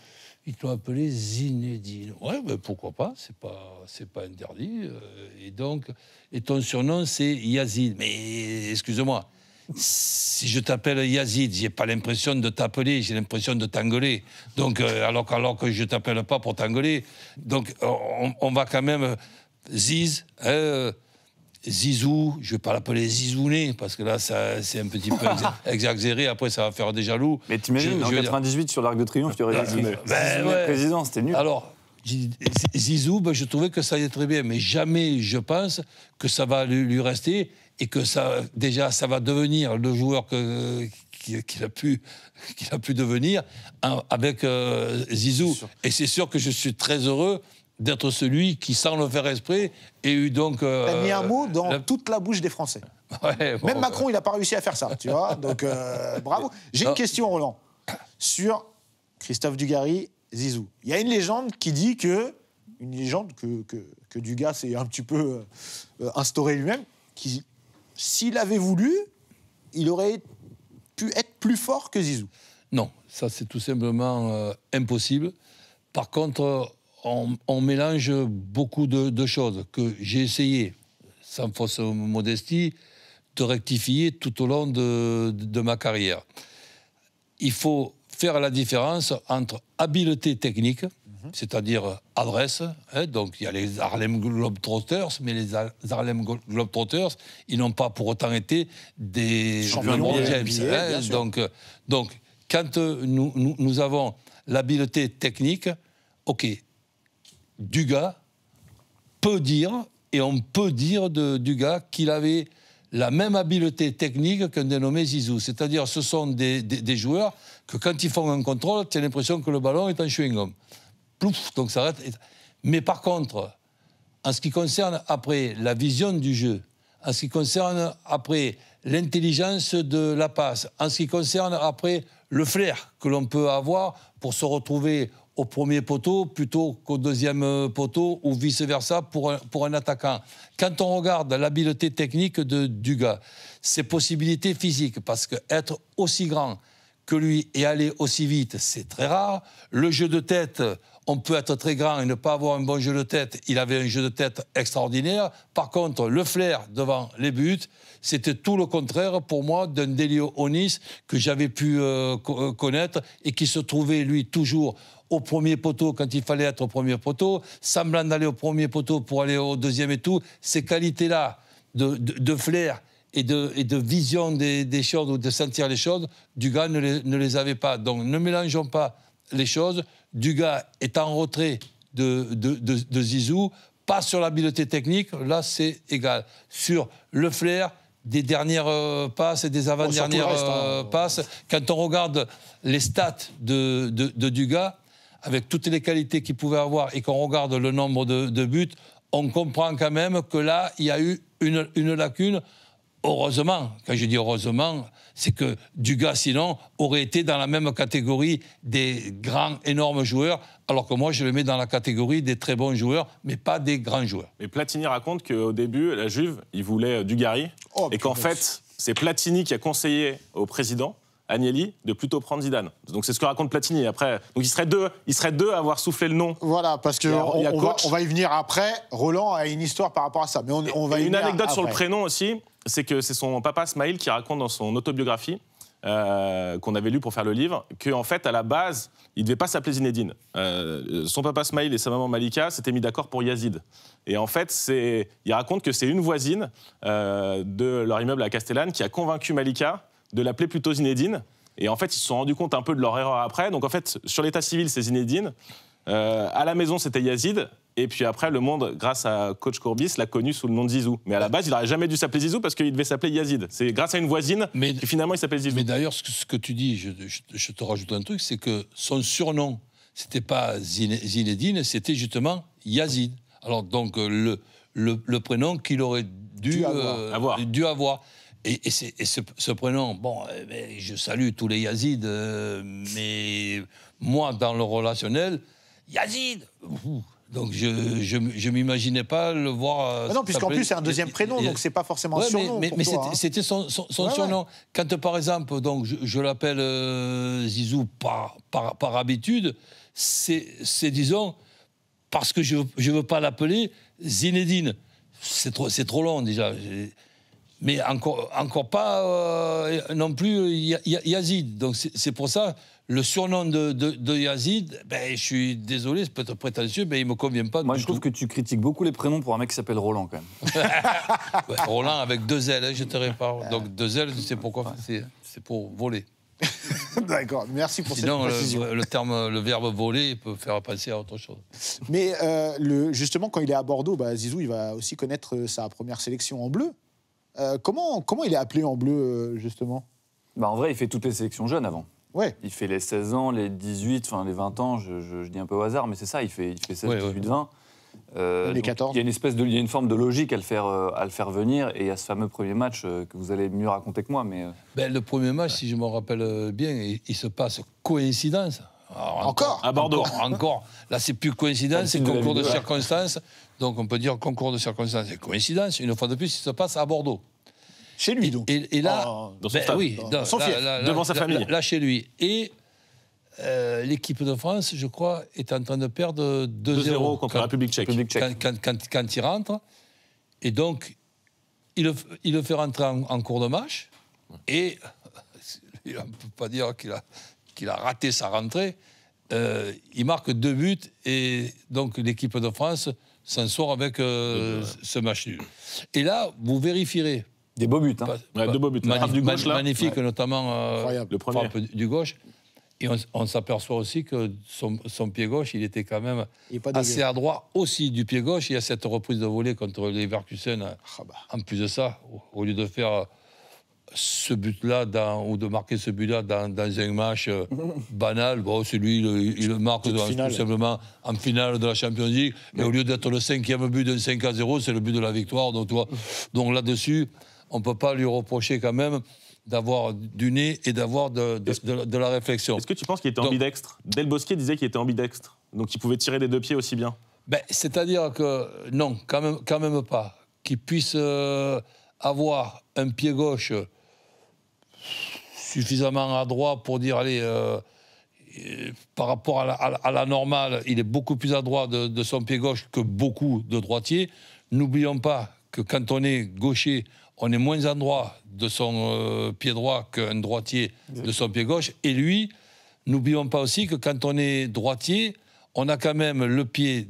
ils t'ont appelé Zinedine. Ouais, mais ben, pourquoi pas C'est pas, c'est pas interdit. Euh, et donc, et ton surnom c'est Yazid. Mais excuse-moi, si je t'appelle Yazid, j'ai pas l'impression de t'appeler, j'ai l'impression de t'engueuler. Donc, euh, alors, alors que je t'appelle pas pour t'engueuler, donc on, va quand même euh, Ziz. Hein, Zizou, je ne vais pas l'appeler Zizouné, parce que là, c'est un petit peu [laughs] exagéré, après ça va faire des jaloux. Mais imagines en 98, sur l'Arc de Triomphe, tu aurais dit Ben, le président, c'était nul. Alors, Zizou, bah, je trouvais que ça allait très bien, mais jamais je pense que ça va lui, rester et que ça, déjà, ça va devenir le joueur qu'il a pu a pu devenir hein, avec euh, Zizou. Et c'est sûr que je suis très heureux d'être celui qui, sans le faire exprès, ait eu donc... Euh, mis un mot dans toute la bouche des Français. Même Macron, euh. il n'a pas réussi à faire ça, tu vois. Donc, euh, [laughs] bravo. J'ai une question, Roland, sur Christophe Dugarry, Zizou. Il y a une légende qui dit que... Une légende que, que, Dugas s'est un petit peu euh, instauré lui-même, qui, s'il avait voulu, il aurait pu être plus fort que Zizou. Non, ça c'est tout simplement impossible. Par contre, on, mélange beaucoup de, choses que j'ai essayé, sans fausse modestie, de rectifier tout au long de, ma carrière. Il faut faire la différence entre habileté technique, mhm. c'est-à-dire adresse. Hein, donc il y a les Harlem Globetrotters, mais les Harlem Globetrotters, ils n'ont pas pour autant été des champions de James. Hein, donc, euh, donc quand euh, nous, nous avons l'habileté technique, ok, Dugas peut dire, et on peut dire de Dugas qu'il avait la même habileté technique qu'un dénommé Zizou. C'est-à-dire, ce sont des, joueurs que quand ils font un contrôle, tu as l'impression que le ballon est en chewing-gum. Plouf, donc ça arrête. Mais par contre, en ce qui concerne après la vision du jeu, en ce qui concerne après l'intelligence de la passe, en ce qui concerne après le flair que l'on peut avoir pour se retrouver au premier poteau plutôt qu'au deuxième euh, poteau ou vice-versa pour un, pour un attaquant. Quand on regarde l'habileté technique de Duga, ses possibilités physiques, parce qu'être aussi grand que lui et aller aussi vite, c'est très rare. Le jeu de tête, on peut être très grand et ne pas avoir un bon jeu de tête. Il avait un jeu de tête extraordinaire. Par contre, le flair devant les buts, c'était tout le contraire pour moi d'un Delio Onis que j'avais pu euh, connaître et qui se trouvait, lui, toujours au premier poteau quand il fallait être au premier poteau, semblant d'aller au premier poteau pour aller au deuxième et tout. Ces qualités-là de, de, flair et de, et de vision des, choses ou de sentir les choses, Dugas ne les, ne les avait pas. Donc ne mélangeons pas les choses. Dugas est en retrait de, de, de, Zizou, pas sur l'habileté technique, là c'est égal. Sur le flair des dernières euh, passes et des avant-dernières euh, hein. passes, quand on regarde les stats de, Dugas, avec toutes les qualités qu'il pouvait avoir et qu'on regarde le nombre de, buts, on comprend quand même que là, il y a eu une, lacune. Heureusement, quand je dis heureusement, c'est que Dugas, sinon, aurait été dans la même catégorie des grands, énormes joueurs, alors que moi, je le mets dans la catégorie des très bons joueurs, mais pas des grands joueurs. Mais Platini raconte qu'au début, la Juve, il voulait euh, Dugarry, oh, et qu'en fait, c'est Platini qui a conseillé au président Agnelli de plutôt prendre Zidane. Donc c'est ce que raconte Platini. Après, donc il serait deux, il serait deux à avoir soufflé le nom. Voilà, parce que on, va, y venir après. Roland a une histoire par rapport à ça, mais on, va une anecdote sur le prénom aussi, c'est que c'est son papa Smaïl qui raconte dans son autobiographie. Euh, qu'on avait lu pour faire le livre, qu'en en fait, à la base, il ne devait pas s'appeler Zinedine. Euh, son papa Smaïl et sa maman Malika s'étaient mis d'accord pour Yazid. Et en fait, il raconte que c'est une voisine euh, de leur immeuble à Castellane qui a convaincu Malika de l'appeler plutôt Zinedine. Et en fait, ils se sont rendus compte un peu de leur erreur après. Donc en fait, sur l'état civil, c'est Zinedine. Euh, à la maison, c'était Yazid. Et puis après, le monde, grâce à Coach Courbis, l'a connu sous le nom de Zizou. Mais à la base, il n'aurait jamais dû s'appeler Zizou parce qu'il devait s'appeler Yazid. C'est grâce à une voisine mais, finalement il s'appelle Zizou. Mais d'ailleurs, ce, que tu dis, je, te rajoute un truc, c'est que son surnom, c'était pas Zinedine, c'était justement Yazid. Alors donc, euh, le, le, prénom qu'il aurait dû, euh, avoir. Dû avoir. Et, ce, prénom, bon, eh ben, je salue tous les Yazid, euh, mais moi, dans le relationnel, Yazid donc je ne m'imaginais pas le voir. Euh, ah non, puisqu'en plus c'est un deuxième prénom, donc c'est pas forcément son nom Mais, mais hein. c'était son, surnom. Quand par exemple, donc je, l'appelle euh, Zizou par, par, par habitude, c'est disons parce que je ne veux pas l'appeler Zinedine. C'est trop, trop long déjà mais encore, encore pas euh, non plus Yazid. Donc c'est pour ça, le surnom de, Yazid, ben, je suis désolé, c'est peut-être prétentieux, mais il ne me convient pas. Moi, je trouve que tu critiques beaucoup les prénoms pour un mec qui s'appelle Roland, quand même. [laughs] Roland avec deux L, hein, je te répare. Euh, Donc deux L, c'est pourquoi C'est pour voler. [laughs] D'accord, merci pour cette précision. Le, le, terme, le verbe voler peut faire passer à autre chose. Mais euh, le, justement, quand il est à Bordeaux, bah, Zizou, il va aussi connaître sa première sélection en bleu. Euh, comment, il est appelé en bleu, euh, justement bah En vrai, il fait toutes les sélections jeunes avant. Il fait les 16 ans, les 18, enfin les 20 ans, je, dis un peu au hasard, mais c'est ça, il fait, il fait 16, 18, 20. les 14. Il y a une espèce de, il y a une forme de logique à le faire, euh, à le faire venir, et il y a ce fameux premier match que vous allez mieux raconter que moi, mais. Ben, le premier match, si je me rappelle bien, il se passe coïncidence encore À Bordeaux. Encore. Là, c'est plus coïncidence, c'est concours de, circonstances. Donc, on peut dire concours de circonstances et coïncidence. Une fois de plus, il se passe à Bordeaux. Chez lui, donc. Et, là, dans devant sa famille. Là, chez lui. Et euh, l'équipe de France, je crois, est en train de perdre 2-0 contre la République tchèque. Quand, il rentre. Et donc, il le, fait rentrer en, en cours de match. Et [laughs] on ne peut pas dire qu'il a il a raté sa rentrée, euh, il marque deux buts et donc l'équipe de France s'en sort avec euh, ce match nul. Et là, vous vérifierez. Des beaux buts. Hein. deux beaux buts. Magnifique, du magnifique notamment euh, le premier. du gauche. Et on, s'aperçoit aussi que son, pied gauche, il était quand même assez à droite aussi du pied gauche. Il y a cette reprise de volée contre les Verkusen. Ah bah. En plus de ça, au lieu de faire ce but-là ou de marquer ce but-là dans, un match euh, [laughs] banal. Bon, celui, il, le marque tout simplement en finale de la Champions League. Mais au lieu d'être le cinquième but d'un 5 à 0, c'est le but de la victoire. Donc, toi, [laughs] donc là-dessus, on ne peut pas lui reprocher quand même d'avoir du nez et d'avoir de, la réflexion. Est-ce que tu penses qu'il était ambidextre Del Bosquet disait qu'il était ambidextre, donc il pouvait tirer des deux pieds aussi bien. Ben, c'est-à-dire que non, quand même, quand même pas. Qu'il puisse euh, avoir un pied gauche suffisamment adroit pour dire, allez, euh, euh, par rapport à la, normale, il est beaucoup plus adroit de, son pied gauche que beaucoup de droitiers. N'oublions pas que quand on est gaucher, on est moins adroit de son euh, pied droit qu'un droitier de son pied gauche. Et lui, n'oublions pas aussi que quand on est droitier, on a quand même le pied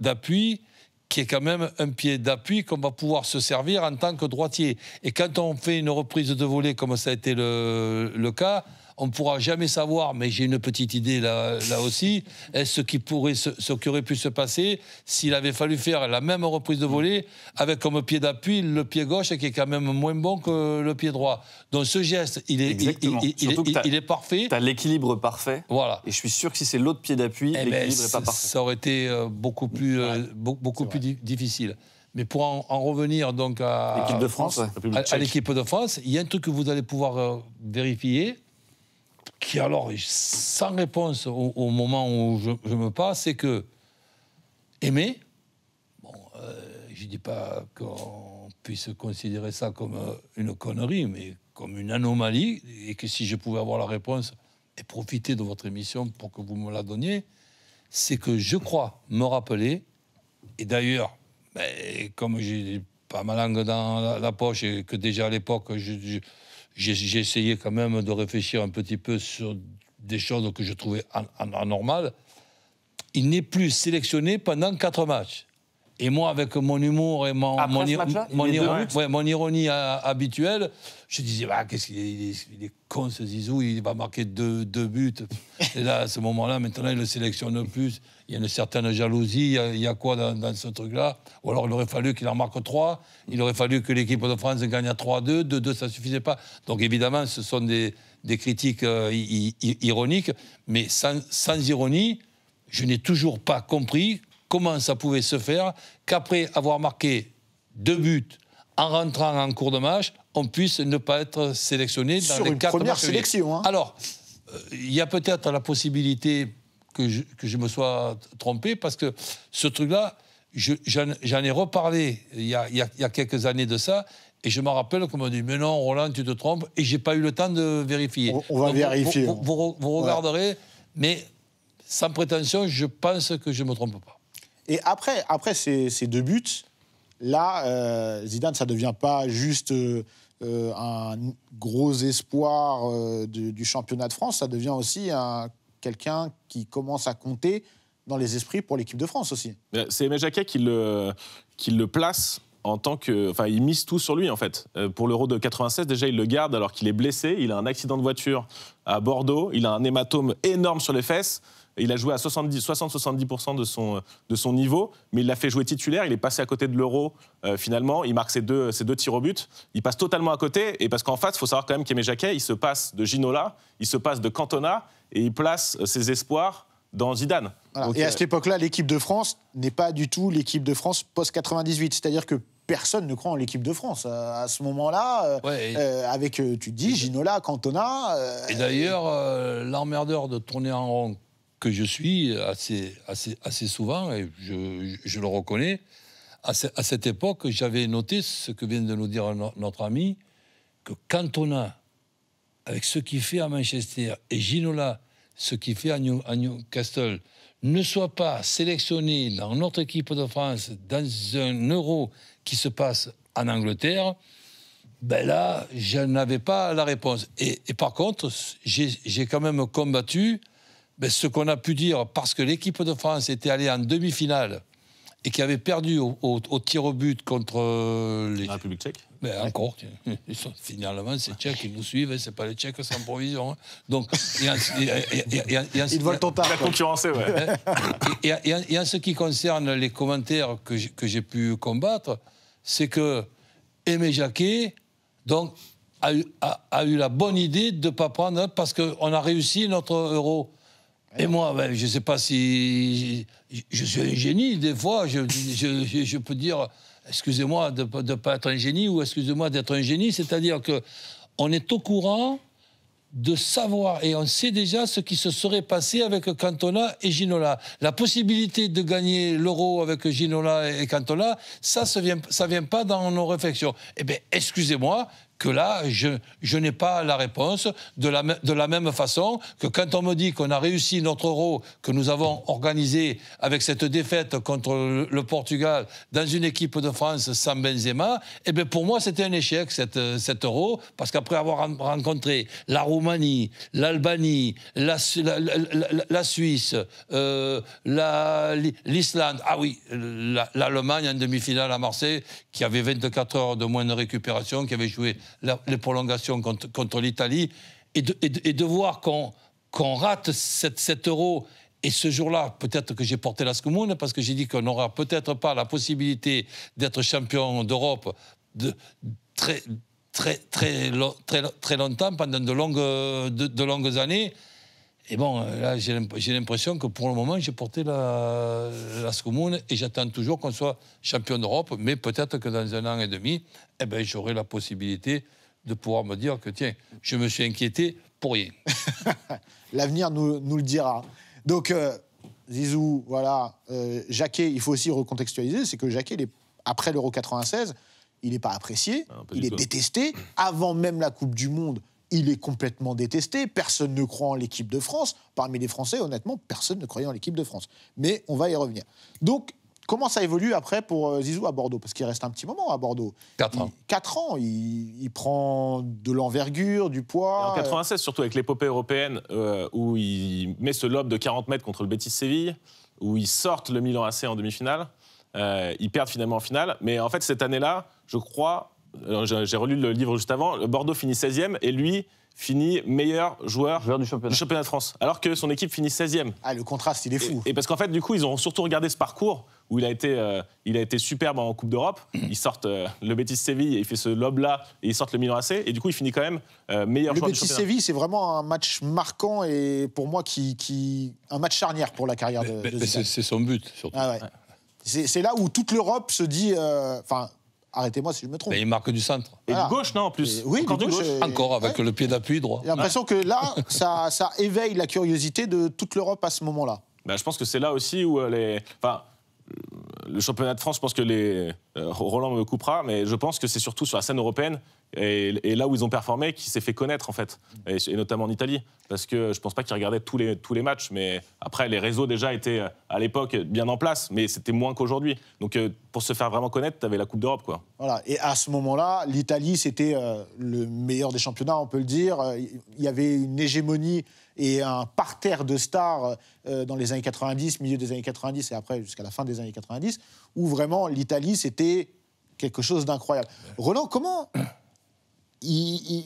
d'appui qui est quand même un pied d'appui qu'on va pouvoir se servir en tant que droitier. Et quand on fait une reprise de volée comme ça a été le, le cas, on ne pourra jamais savoir, mais j'ai une petite idée là, là aussi, est ce qui, pourrait, ce qui aurait pu se passer s'il avait fallu faire la même reprise de volée avec comme pied d'appui le pied gauche qui est quand même moins bon que le pied droit. Donc ce geste, il est, il, est parfait. Tu as l'équilibre parfait. Voilà. Et je suis sûr que si c'est l'autre pied d'appui, eh ben, l'équilibre n'est pas parfait. Ça aurait été euh, beaucoup plus, euh, beaucoup plus difficile. Mais pour en, revenir donc à l'équipe de France, à, l'équipe de France, il y a un truc que vous allez pouvoir euh, vérifier qui, alors, sans réponse au, moment où je, me passe, c'est que aimer, bon, euh, je ne dis pas qu'on puisse considérer ça comme euh, une connerie, mais comme une anomalie, et que si je pouvais avoir la réponse et profiter de votre émission pour que vous me la donniez, c'est que je crois me rappeler, et d'ailleurs, ben, comme j'ai pas ma langue dans la, poche et que déjà à l'époque, je j'ai essayé quand même de réfléchir un petit peu sur des choses que je trouvais anormales. Il n'est plus sélectionné pendant quatre matchs. Et moi, avec mon humour et mon, mon, ironie, mon euh, ironie habituelle, je disais, bah, qu'est-ce qu'il est, con ce Zizou, il va marquer deux, deux buts. [laughs] Et là, à ce moment-là, maintenant, il le sélectionne plus. Il y a une certaine jalousie, il y a, quoi dans, ce truc-là Ou alors, il aurait fallu qu'il en marque trois, il aurait fallu que l'équipe de France gagne à 3-2, 2-2, ça ne suffisait pas. Donc, évidemment, ce sont des, des critiques euh, ironiques, mais sans, sans ironie, je n'ai toujours pas compris comment ça pouvait se faire qu'après avoir marqué deux buts en rentrant en cours de match, on puisse ne pas être sélectionné dans les quatre première sélection. Hein. Alors, euh, il y a peut-être la possibilité que je, que je, me sois trompé, parce que ce truc-là, j'en ai reparlé il y, a, quelques années de ça, et je me rappelle qu'on m'a dit Mais non, Roland, tu te trompes. Et je n'ai pas eu le temps de vérifier. On, va vérifier. Vous, regarderez, mais sans prétention, je pense que je ne me trompe pas. Et après, après ces, deux buts, là, euh, Zidane, ça ne devient pas juste euh, euh, un gros espoir du championnat de France, ça devient aussi un, quelqu'un qui commence à compter dans les esprits pour l'équipe de France aussi. C'est Aimé Jacquet qui le, place en tant que. Enfin, il mise tout sur lui, en fait. pour l'Euro de 96, déjà, il le garde alors qu'il est blessé. Il a un accident de voiture à Bordeaux. Il a un hématome énorme sur les fesses. Il a joué à 60-70% de son, de son niveau, mais il l'a fait jouer titulaire. Il est passé à côté de l'euro, euh, finalement. Il marque ses deux, ses deux tirs au but. Il passe totalement à côté. Et parce qu'en face, il faut savoir quand même qu'Aimé Jacquet, il se passe de Ginola, il se passe de Cantona, et il place euh, ses espoirs dans Zidane. et à euh, cette époque-là, l'équipe de France n'est pas du tout l'équipe de France post-98. C'est-à-dire que personne ne croit en l'équipe de France. À ce moment-là, avec, tu dis, Ginola, Cantona... et d'ailleurs, l'emmerdeur de tourner en rond que je suis assez, assez, assez souvent, et je, je le reconnais. À, cette époque, j'avais noté ce que vient de nous dire notre ami, que Cantona, avec ce qu'il fait à Manchester, et Ginola, ce qu'il fait à, Newcastle, ne soit pas sélectionné dans notre équipe de France dans un euro qui se passe en Angleterre, ben là, je n'avais pas la réponse. Et, et par contre, j'ai quand même combattu ben, ce qu'on a pu dire, parce que l'équipe de France était allée en demi-finale et qui avait perdu au, au, tir au but contre euh, les... la République tchèque. Mais ben, encore, finalement, c'est Tchèques qui nous suivent, hein, c'est pas les Tchèques sans provision. Donc, ils volent ton tard. La concurrence, hein, Et, en ce qui concerne les commentaires que j'ai pu combattre, c'est que Aimé Jacquet, donc, a, a, eu la bonne idée de ne pas prendre, hein, parce qu'on a réussi notre euro. Et moi, ben, je ne sais pas si. Je suis un génie, des fois, je, peux dire excusez-moi de ne pas être un génie ou excusez-moi d'être un génie, c'est-à-dire qu'on est au courant de savoir et on sait déjà ce qui se serait passé avec Cantona et Ginola. La possibilité de gagner l'euro avec Ginola et Cantona, ça ne ça vient pas dans nos réflexions. Eh bien, excusez-moi, que là, je, je n'ai pas la réponse de la, de la même façon que quand on me dit qu'on a réussi notre euro que nous avons organisé avec cette défaite contre le, Portugal dans une équipe de France sans Benzema, eh bien pour moi c'était un échec cette, cet euro parce qu'après avoir rencontré la Roumanie, l'Albanie, la, la, la, Suisse, euh, l'Islande, ah oui, l'Allemagne en demi-finale à Marseille qui avait 24 heures de moins de récupération, qui avait joué les prolongations contre, l'Italie, et de, voir qu'on rate cet euro. Et ce jour-là, peut-être que j'ai porté la scumoune parce que j'ai dit qu'on n'aura peut-être pas la possibilité d'être champion d'Europe de, très, longtemps, pendant de longues années. Et bon, là, j'ai l'impression que pour le moment, j'ai porté la, la et j'attends toujours qu'on soit champion d'Europe, mais peut-être que dans un an et demi, eh ben, j'aurai la possibilité de pouvoir me dire que, tiens, je me suis inquiété pour rien. [laughs] L'avenir nous, le dira. Donc, euh, Zizou, voilà, euh, Jacquet, il faut aussi recontextualiser, c'est que Jacquet, après l'Euro 96, il n'est pas apprécié, ah, il est détesté. [clears throat] Avant même la Coupe du Monde, il est complètement détesté, personne ne croit en l'équipe de France. Parmi les Français, honnêtement, personne ne croyait en l'équipe de France. Mais on va y revenir. Donc, comment ça évolue après pour euh, Zizou à Bordeaux Parce qu'il reste un petit moment à Bordeaux. 4 ans. 4 ans, il, prend de l'envergure, du poids. en 96, surtout avec l'épopée européenne, euh, où il met ce lobe de 40 mètres contre le Betis Séville, où il sortent le Milan AC en demi-finale. Euh, il perd finalement en finale. Mais en fait, cette année-là, je crois, j'ai relu le livre juste avant, Bordeaux finit 16e et lui finit meilleur joueur, du, championnat. de France, alors que son équipe finit 16e. Ah, le contraste, il est fou. Et, parce qu'en fait, du coup, ils ont surtout regardé ce parcours où il a été, euh, il a été superbe en Coupe d'Europe. Mm. Ils sortent euh, le Betis Séville, et il fait ce lob-là, et ils sortent le Milan AC, et du coup, il finit quand même euh, meilleur joueur du championnat. Le Betis Séville, c'est vraiment un match marquant et pour moi, qui, un match charnière pour la carrière de, de C'est son but, surtout. Ah c'est là où toute l'Europe se dit, enfin, Arrêtez-moi si je me trompe. Mais il marque du centre. Et voilà. gauche, non, en plus Oui, Encore gauche. Encore, avec le pied d'appui droit. J'ai l'impression que là, ça, ça éveille la curiosité de toute l'Europe à ce moment-là. Ben, je pense que c'est là aussi où euh, les. Enfin, le championnat de France, je pense que les. Euh, Roland me coupera, mais je pense que c'est surtout sur la scène européenne et, là où ils ont performé qui s'est fait connaître, en fait, et, notamment en Italie. Parce que je ne pense pas qu'ils regardaient tous les, tous les matchs, mais après, les réseaux déjà étaient euh, à l'époque bien en place, mais c'était moins qu'aujourd'hui. Donc euh, pour se faire vraiment connaître, tu avais la Coupe d'Europe, quoi. Voilà, et à ce moment-là, l'Italie, c'était le meilleur des championnats, on peut le dire. Il y avait une hégémonie et un parterre de stars euh, dans les années 90, milieu des années 90 et après jusqu'à la fin des années 90, où vraiment l'Italie, c'était quelque chose d'incroyable. Roland, comment,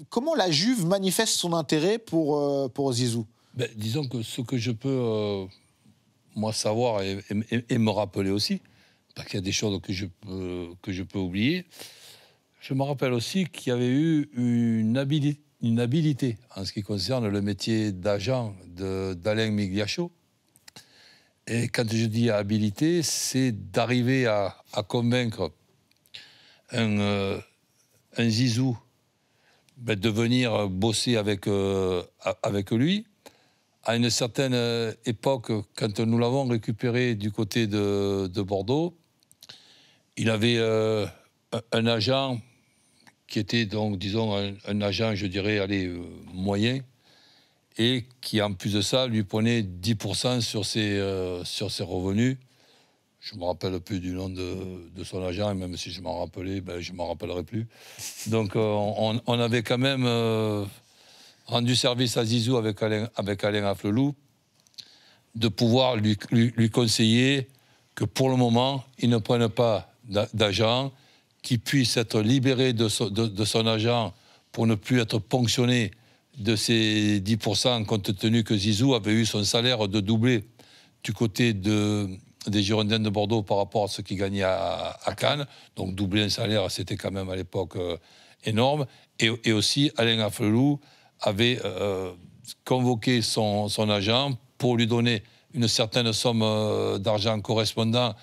comment la Juve manifeste son intérêt pour, euh, pour Zizou ben, Disons que ce que je peux, euh, moi, savoir et, me rappeler aussi, parce qu'il y a des choses que je peux, que je peux oublier, je me rappelle aussi qu'il y avait eu une habilité une habilité en ce qui concerne le métier d'agent d'Alain Migliaccio. Et quand je dis habilité, c'est d'arriver à, convaincre un, euh, Zizou ben, de venir bosser avec, euh, avec lui. À une certaine euh, époque, quand nous l'avons récupéré du côté de, Bordeaux, il avait un agent qui était donc, disons, un, agent, je dirais, allez, euh, moyen, et qui, en plus de ça, lui prenait 10% sur ses, euh, sur ses revenus. Je me rappelle plus du nom de, de son agent, et même si je m'en rappelais, ben, je m'en rappellerai plus. Donc, euh, on, avait quand même rendu service à Zizou avec Alain, avec Alain Afflelou, de pouvoir lui, lui conseiller que pour le moment, il ne prenne pas d'agent, qui puisse être libéré de, son agent pour ne plus être ponctionné de ces 10%, compte tenu que Zizou avait eu son salaire de doublé du côté de, des Girondins de Bordeaux par rapport à ce qu'il gagnait à, Cannes. Donc doubler un salaire, c'était quand même à l'époque euh, énorme. Et, aussi, Alain Afflelou avait euh, convoqué son, agent pour lui donner une certaine somme euh, d'argent correspondant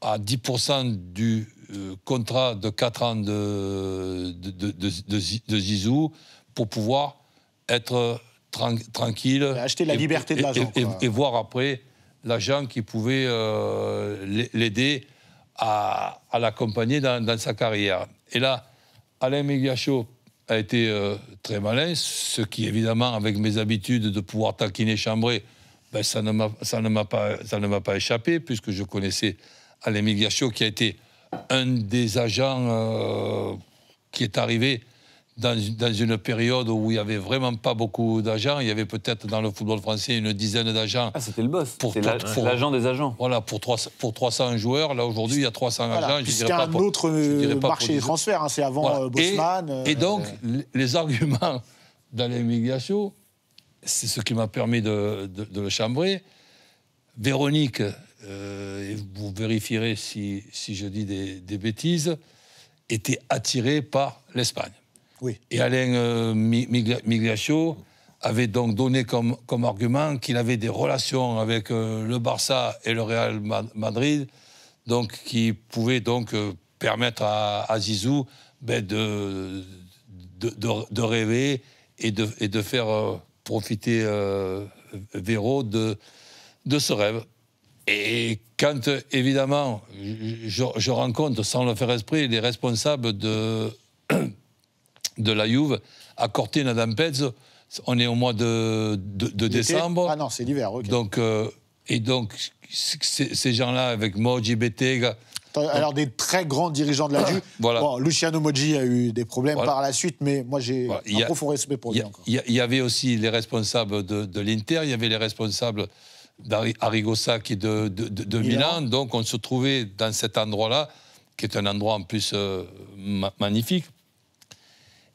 à 10% du euh, contrat de 4 ans de, de, Zizou pour pouvoir être tranquille. Acheter la liberté de l'agent. Et, voir après l'agent qui pouvait euh, l'aider à, l'accompagner dans, sa carrière. Et là, Alain Mégliachot a été euh, très malin, ce qui, évidemment, avec mes habitudes de pouvoir taquiner Chambré, ben, ça ne m'a pas, ça ne pas échappé, puisque je connaissais Alain Mégliachot qui a été un des agents euh, qui est arrivé dans, une période où il n'y avait vraiment pas beaucoup d'agents. Il y avait peut-être dans le football français une dizaine d'agents. Ah, c'était le boss. C'est l'agent des agents. Voilà, pour, 300, pour 300 joueurs. Là, aujourd'hui, il y a 300 agents. C'était un euh, pas, autre pas marché des transferts. Hein. c'est avant euh, Bosman. Et, donc, les arguments dans l'immigration, c'est ce qui m'a permis de, de le chambrer. Véronique, euh, et vous vérifierez si, je dis des, bêtises, était attiré par l'Espagne. Oui. Et Alain euh, avait donc donné comme, comme argument qu'il avait des relations avec euh, le Barça et le Real Madrid, donc qui pouvaient donc euh, permettre à, Zizou ben, de, de, rêver et de, faire profiter Véro de, de ce rêve. Et quand, évidemment, je, rencontre, sans le faire esprit, les responsables de, [clears throat] de la Juve à Cortina d'Ampezzo, on est au mois de, décembre. Ah non, c'est l'hiver, Donc, euh, et donc, ces gens-là, avec Moji, Betega Alors, des très grands dirigeants de la Juve. [clears throat] voilà. Luciano Moji a eu des problèmes par la suite, mais moi, j'ai un profond respect pour lui. Il y, avait aussi les responsables de, de l'Inter, il y avait les responsables – D'Arrigosa qui de, de, Milan. Donc on se trouvait dans cet endroit-là, qui est un endroit en plus euh, magnifique.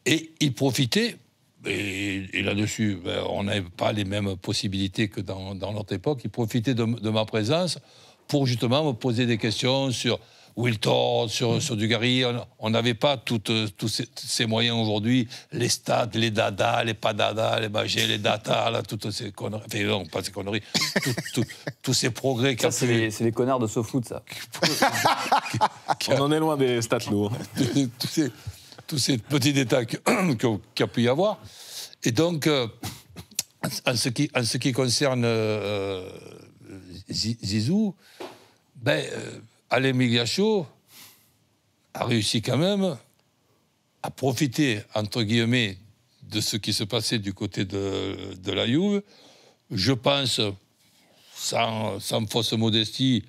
Et il profitait, et, là-dessus, ben, on n'avait pas les mêmes possibilités que dans notre époque, il profitait de, ma présence pour justement me poser des questions sur Wilton, sur, sur Dugarry. On n'avait pas euh, tous ces, moyens aujourd'hui, les stades, les dada, les padada, les bagés, les data, là, toutes ces conneries. Enfin, non, pas ces conneries. tous ces progrès. Ça, c'est les, connards de soft-foot ça. [laughs] on en est loin des stats lourds. [laughs] tous, ces, petits détails qu'il y a pu y avoir. Et donc, euh, en, ce qui, en, ce qui, concerne euh, Zizou, ben, Alain Migliaccio a réussi quand même à profiter, entre guillemets, de ce qui se passait du côté de, la Juve. Je pense, sans, fausse modestie,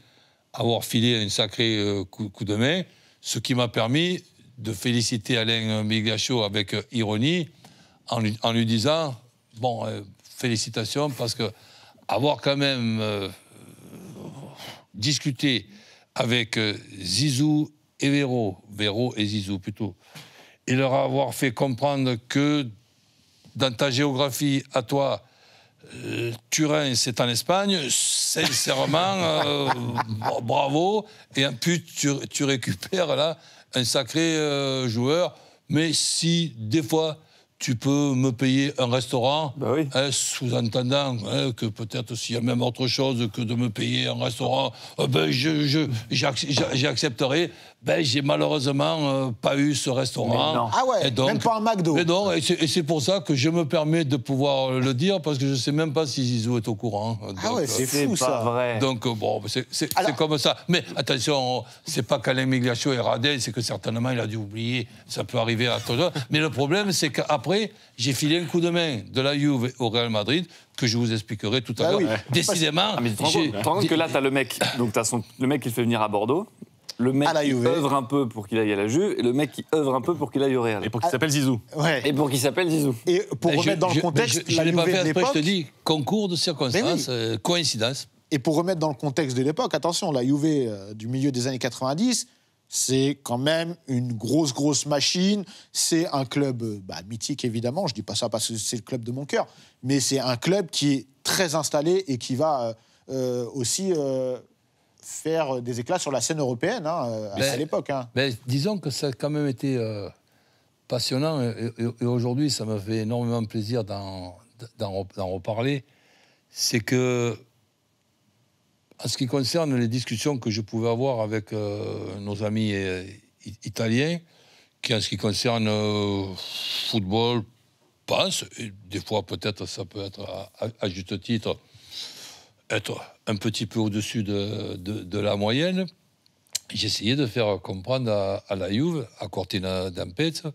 avoir filé un sacré euh, coup, de main, ce qui m'a permis de féliciter Alain Migliaccio avec ironie en lui, disant Bon, euh, félicitations, parce que avoir quand même euh, discuté avec euh, Zizou et Véro, Véro et Zizou plutôt, et leur avoir fait comprendre que dans ta géographie à toi, euh, Turin, c'est en Espagne, sincèrement, euh, bravo, et puis tu, tu, récupères là un sacré joueur, mais si des fois tu peux me payer un restaurant, bah hein, sous-entendant hein, que peut-être s'il y a même autre chose que de me payer un restaurant, j'accepterai. Euh, ben, je, j'accepterai. ben, j'ai malheureusement euh, pas eu ce restaurant. Ah ouais, même pas un McDo. et c'est pour ça que je me permets de pouvoir euh, le dire, parce que je ne sais même pas si Zizou est au courant. ah ouais, c'est fou ça. Donc bon, c'est comme ça. Mais attention, c'est pas qu'Alain Migliaccio est radin, c'est que certainement il a dû oublier, ça peut arriver à tout Mais le problème, c'est qu'après, après, j'ai filé un coup de main de la Juve au Real Madrid, que je vous expliquerai tout à ah l'heure. Décidément. Ah, que là, tu as le mec, donc le mec qui le fait venir à Bordeaux. Le mec qui œuvre un peu pour qu'il aille à la Juve et le mec qui œuvre un peu pour qu'il aille au Real. Et pour qu'il s'appelle Zizou. Et pour qu'il s'appelle Zizou. Et pour remettre dans le contexte, je, ne l'ai pas fait après, je te dis concours de circonstances, euh, coïncidence. Et pour remettre dans le contexte de l'époque, attention, la Juve euh, du milieu des années 90, c'est quand même une grosse, grosse machine. C'est un club bah, mythique, évidemment. Je ne dis pas ça parce que c'est le club de mon cœur. Mais c'est un club qui est très installé et qui va euh, euh, aussi euh, faire des éclats sur la scène européenne hein, à, l'époque. Hein. disons que ça a quand même été passionnant. Et, aujourd'hui, ça me fait énormément plaisir d'en reparler. C'est que en ce qui concerne les discussions que je pouvais avoir avec euh, nos amis euh, italiens, qui en ce qui concerne le euh, football, pensent, et des fois peut-être ça peut être à, juste titre, être un petit peu au-dessus de, la moyenne, j'essayais de faire comprendre à, la Juve, à Cortina d'Ampezzo,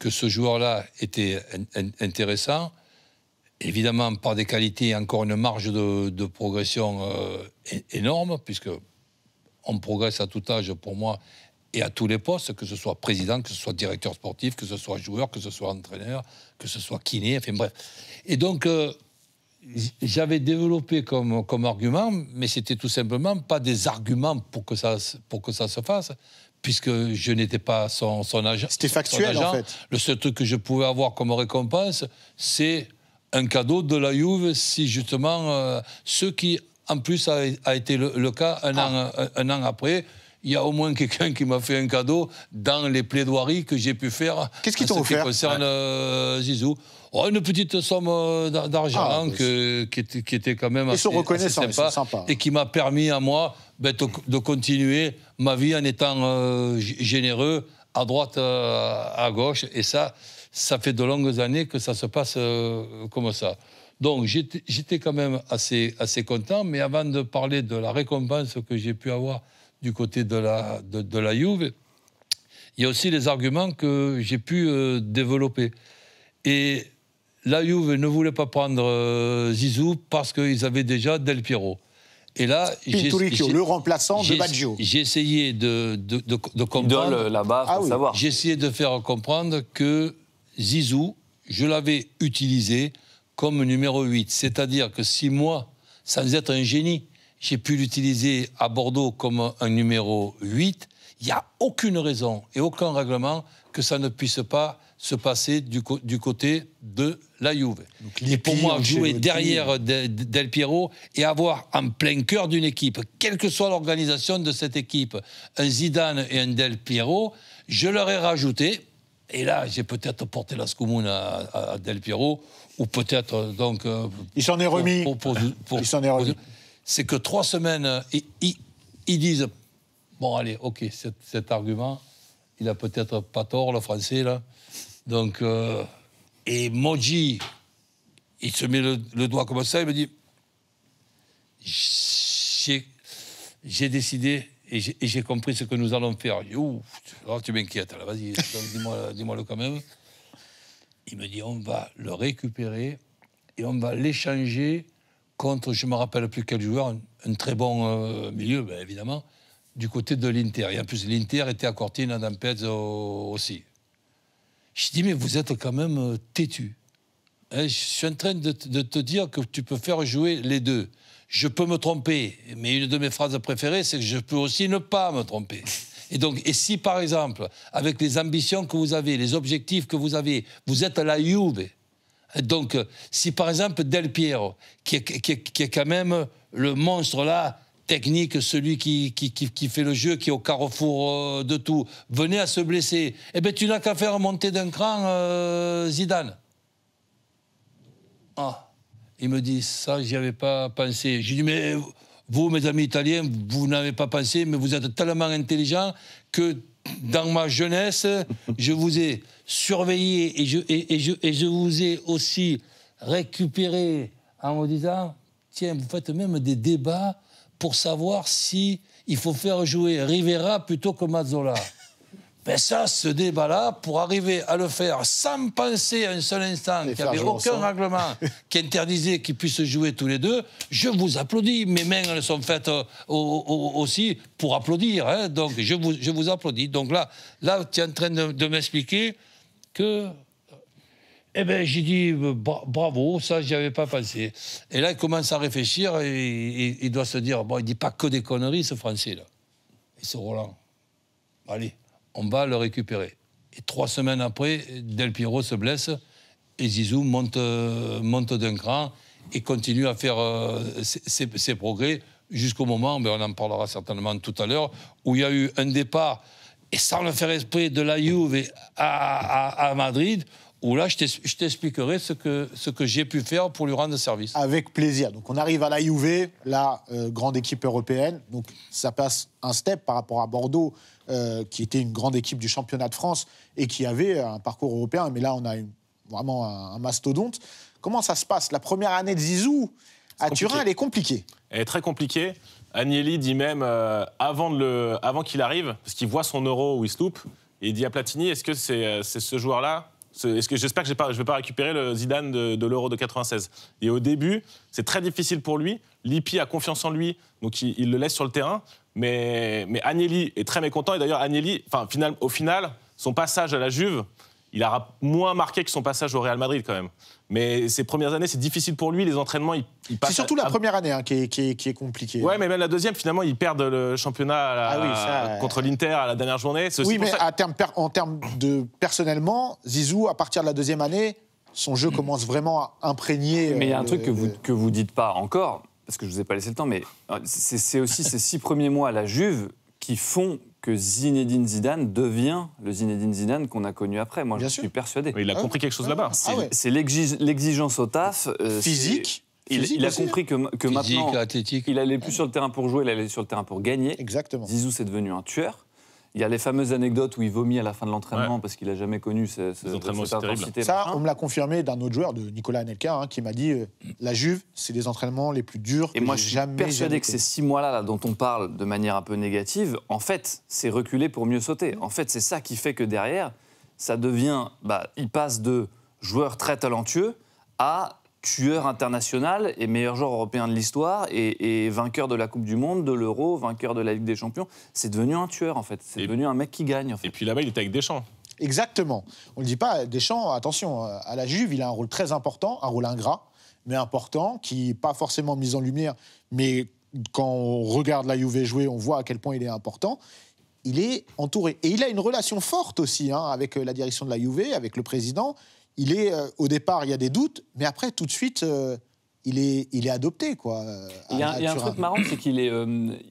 que ce joueur-là était intéressant, évidemment par des qualités encore une marge de, progression euh, énorme, puisque on progresse à tout âge pour moi et à tous les postes, que ce soit président, que ce soit directeur sportif, que ce soit joueur, que ce soit entraîneur, que ce soit kiné, enfin bref. Et donc, euh, j'avais développé comme, comme argument, mais c'était tout simplement pas des arguments pour que ça, pour que ça se fasse, puisque je n'étais pas son, agent. C'était factuel, en fait. Le seul truc que je pouvais avoir comme récompense, c'est un cadeau de la Juve si justement euh, ce qui, en plus, a, été le, cas un, an, ah. euh, un, an après, il y a au moins quelqu'un qui m'a fait un cadeau dans les plaidoiries que j'ai pu faire. Qu'est-ce qu'ils t'ont offert qui concerne euh, Zizou. Oh, une petite somme d'argent ah, qui, était quand même assez, sympa, et qui m'a permis à moi ben, de, continuer ma vie en étant généreux à droite, à gauche. Et ça, ça fait de longues années que ça se passe euh, comme ça. Donc j'étais quand même assez, assez content, mais avant de parler de la récompense que j'ai pu avoir du côté de la, de, la Juve, il y a aussi les arguments que j'ai pu euh, développer. Et la Juve ne voulait pas prendre euh, Zizou parce qu'ils avaient déjà Del Piero. Et là, le remplaçant de Baggio. J'ai essayé de, de, de, comprendre. là-bas, ah savoir. J'ai essayé de faire comprendre que Zizou, je l'avais utilisé comme numéro 8. C'est-à-dire que si moi, sans être un génie, j'ai pu l'utiliser à Bordeaux comme un numéro 8, il n'y a aucune raison et aucun règlement que ça ne puisse pas se passer du, côté de la Juve. et pour moi, jouer derrière Del Piero et avoir en plein cœur d'une équipe, quelle que soit l'organisation de cette équipe, un Zidane et un Del Piero, je leur ai rajouté, et là, j'ai peut-être porté la scoumoune à, Del Piero, ou peut-être euh, donc. Euh, il s'en est remis. il s'en est remis. C'est que trois semaines, euh, ils, disent bon, allez, ok, cet, argument, il a peut-être pas tort, le français, là. Donc, et Moji, il se met le, doigt comme ça, il me dit j'ai décidé et j'ai compris ce que nous allons faire. Ouf, oh, tu m'inquiètes, vas-y, [laughs] dis-moi le quand même. Il me dit, on va le récupérer et on va l'échanger contre, je ne me rappelle plus quel joueur, un, très bon euh, milieu, ben, évidemment, du côté de l'Inter. Et en plus, l'Inter était à Cortina d'Ampez aussi. Je dis, mais vous êtes quand même euh, têtu. Hein, je suis en train de te dire que tu peux faire jouer les deux je peux me tromper, mais une de mes phrases préférées, c'est que je peux aussi ne pas me tromper. Et donc, et si par exemple, avec les ambitions que vous avez, les objectifs que vous avez, vous êtes à la Juve, donc si par exemple Del Piero, qui est, qui quand même le monstre là, technique, celui qui, qui, qui, fait le jeu, qui est au carrefour euh, de tout, venait à se blesser, eh bien tu n'as qu'à faire monter d'un cran euh, Zidane. Ah. Il me dit ça, j'y avais pas pensé. J'ai dit mais vous, mes amis italiens, vous n'avez pas pensé, mais vous êtes tellement intelligents que dans ma jeunesse, je vous ai surveillé et je, et, je, et je vous ai aussi récupéré en me disant tiens, vous faites même des débats pour savoir si il faut faire jouer Rivera plutôt que Mazzola. Mais ça, ce débat-là, pour arriver à le faire sans penser un seul instant qu'il n'y avait aucun règlement [laughs] qui interdisait qu'ils puissent jouer tous les deux, je vous applaudis. Mes mains, elles sont faites euh, aussi pour applaudir. Hein. Donc, je vous, je vous applaudis. Donc là, là tu es en train de, m'expliquer que eh bien, j'ai dit euh, bravo, ça, j'y avais pas pensé. Et là, il commence à réfléchir et, il doit se dire bon, il dit pas que des conneries, ce français-là. Et ce Roland. Allez, on va le récupérer. Et trois semaines après, Del Piero se blesse et Zizou monte, euh, monte d'un cran et continue à faire euh, ses, progrès jusqu'au moment, mais on en parlera certainement tout à l'heure, où il y a eu un départ, et sans le faire esprit, de la Juve à Madrid, où là, je t'expliquerai ce que, ce que j'ai pu faire pour lui rendre service. Avec plaisir. Donc, on arrive à la Juve, la euh, grande équipe européenne. Donc, ça passe un step par rapport à Bordeaux, euh, qui était une grande équipe du championnat de France et qui avait un parcours européen. Mais là, on a vraiment un, mastodonte. Comment ça se passe La première année de Zizou à Turin, elle est compliquée. Elle est très compliquée. Agnelli dit même, euh, avant, avant qu'il arrive, parce qu'il voit son euro où il se loupe, et il dit à Platini, est-ce que c'est ce joueur-là j'espère que je ne vais pas récupérer le Zidane de, l'Euro de 96. Et au début, c'est très difficile pour lui. Lippi a confiance en lui, donc il, le laisse sur le terrain. Mais, mais Agnelli est très mécontent. Et d'ailleurs, Agnelli, enfin, au final, son passage à la Juve, il a moins marqué que son passage au Real Madrid quand même. Mais ses premières années, c'est difficile pour lui. Les entraînements, il, passe. C'est surtout la première année hein, qui, est, compliquée. Ouais, mais même la deuxième, finalement, ils perdent le championnat ah contre l'Inter à la dernière journée. Oui, mais en termes de personnellement, Zizou, à partir de la deuxième année, son jeu commence vraiment à imprégner. Mais il y a un euh, truc que, vous, que vous dites pas encore, parce que je vous ai pas laissé le temps, mais euh, c'est aussi ces six premiers mois à la Juve qui font que Zinedine Zidane devient le Zinedine Zidane qu'on a connu après. Moi, je suis persuadé. il a ah compris quelque chose là-bas. Ah c'est l'exigence au taf. Euh, Physique il, a hein. compris que, Physique, maintenant, athlétique. il allait plus sur le terrain pour jouer, il allait sur le terrain pour gagner. Exactement. Zizou, c'est devenu un tueur. Il y a les fameuses anecdotes où il vomit à la fin de l'entraînement parce qu'il n'a jamais connu ce, ce, Ça, hein on me l'a confirmé d'un autre joueur, de Nicolas Anelka, hein, qui m'a dit euh, la Juve, c'est les entraînements les plus durs. Et moi, je suis persuadé que ces six mois-là dont on parle de manière un peu négative, en fait, c'est reculer pour mieux sauter. En fait, c'est ça qui fait que derrière, ça devient. Bah, il passe de joueur très talentueux à tueur international et meilleur joueur européen de l'histoire et, vainqueur de la Coupe du Monde, de l'Euro, vainqueur de la Ligue des Champions. C'est devenu un tueur en fait. C'est devenu un mec qui gagne. En fait. Et puis là-bas, il était avec Deschamps. Exactement. On ne dit pas, Deschamps, attention, euh, à la Juve, il a un rôle très important, un rôle ingrat, mais important, qui n'est pas forcément mis en lumière, mais quand on regarde la Juve jouer, on voit à quel point il est important il est entouré. Et il a une relation forte aussi hein, avec euh, la direction de la Juve, avec le président il est euh, au départ, il y a des doutes, mais après, tout de suite, euh, il, est, il est adopté. quoi. Euh, il y, a un truc marrant, c'est qu'il est,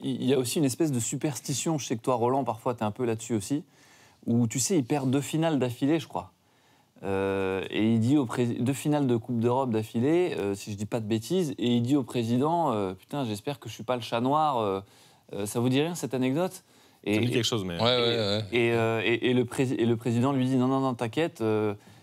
il y a aussi une espèce de superstition. Je sais que toi, Roland, parfois, tu es un peu là-dessus aussi, où tu sais, il perd deux finales d'affilée, je crois. et il dit au deux finales de Coupe d'Europe d'affilée, si je dis pas de bêtises, et il dit au président, putain, j'espère que je suis pas le chat noir. ça vous dit rien cette anecdote et, Ça dit quelque chose, mais. Et, le et, le président lui dit, non, non, non, t'inquiète.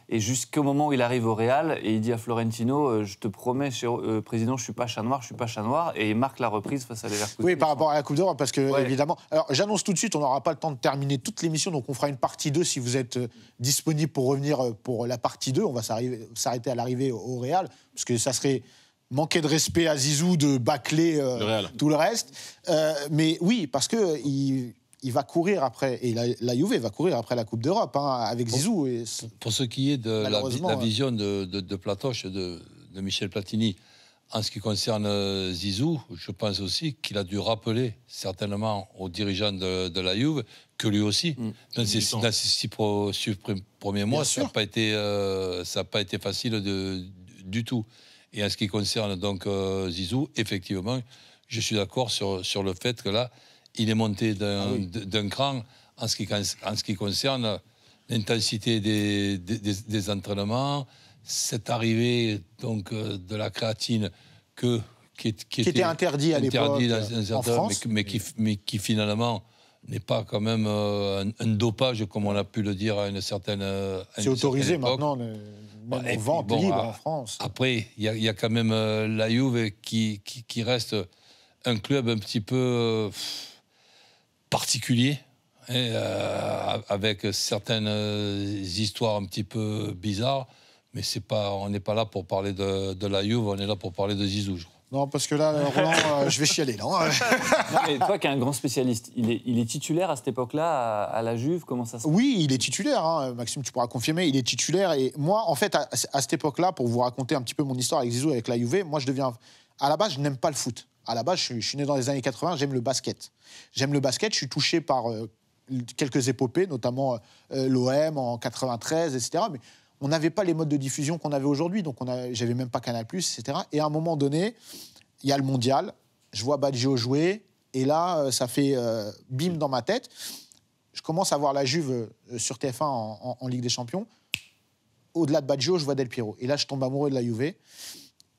Et jusqu'au moment où il arrive au Real, et il dit à Florentino, euh, je te promets, euh, président, je suis pas chat noir, je suis pas chat noir, et il marque la reprise face à l'Everkusen. Oui, par rapport à la Coupe d'Europe, parce que évidemment. Alors, j'annonce tout de suite, on n'aura pas le temps de terminer toute l'émission, donc on fera une partie 2 si vous êtes euh, disponible pour revenir pour la partie 2. On va s'arrêter à l'arrivée au Real, parce que ça serait manquer de respect à Zizou de bâcler tout le reste. mais oui, parce que il il va courir après, et la, Juve va courir après la Coupe d'Europe, hein, avec Zizou. pour ce qui est de la, euh, vision de, de, de Platoche, de, de, Michel Platini, en ce qui concerne euh, Zizou, je pense aussi qu'il a dû rappeler certainement aux dirigeants de, la Juve que lui aussi, mm. dans, ces, six premiers mois, ça n'a pas, été, euh, pas été facile de, du tout. Et en ce qui concerne donc Zizou, effectivement, je suis d'accord sur, sur le fait que là, il est monté ah d'un cran en ce qui, en ce qui concerne l'intensité des, des, entraînements, cette arrivée donc, euh, de la créatine que, qui, était, interdite interdit à l'époque en France. Mais, qui, mais qui finalement n'est pas quand même euh, un, dopage comme on a pu le dire à une certaine. Euh, C'est autorisé maintenant, le, bah, vente libre ah, en France. Après, il y, a quand même la Juve qui, qui, reste un club un petit peu particulier. Hein, euh, avec certaines euh, histoires un petit peu bizarres, mais c'est pas, on n'est pas là pour parler de, la Juve, on est là pour parler de Zizou, Non, parce que là, euh, Roland, [laughs] je vais chialer, non, hein. toi, qui es un grand spécialiste, il est, il est titulaire à cette époque-là, à, la Juve, comment ça se passe ?– Oui, il est titulaire, hein, Maxime, tu pourras confirmer, il est titulaire. Et moi, en fait, à, cette époque-là, pour vous raconter un petit peu mon histoire avec Zizou, avec la Juve, moi, je deviens... À la base, je n'aime pas le foot à la base, je suis, né dans les années 80, j'aime le basket. J'aime le basket, je suis touché par euh, quelques épopées, notamment euh, l'OM en 93, etc. Mais on n'avait pas les modes de diffusion qu'on avait aujourd'hui, donc j'avais même pas Canal+, etc. Et à un moment donné, il y a le Mondial, je vois Baggio jouer, et là, euh, ça fait bim dans ma tête. Je commence à voir la Juve sur TF1 en, en Ligue des Champions. Au-delà de Baggio, je vois Del Piero. Et là, je tombe amoureux de la Juve,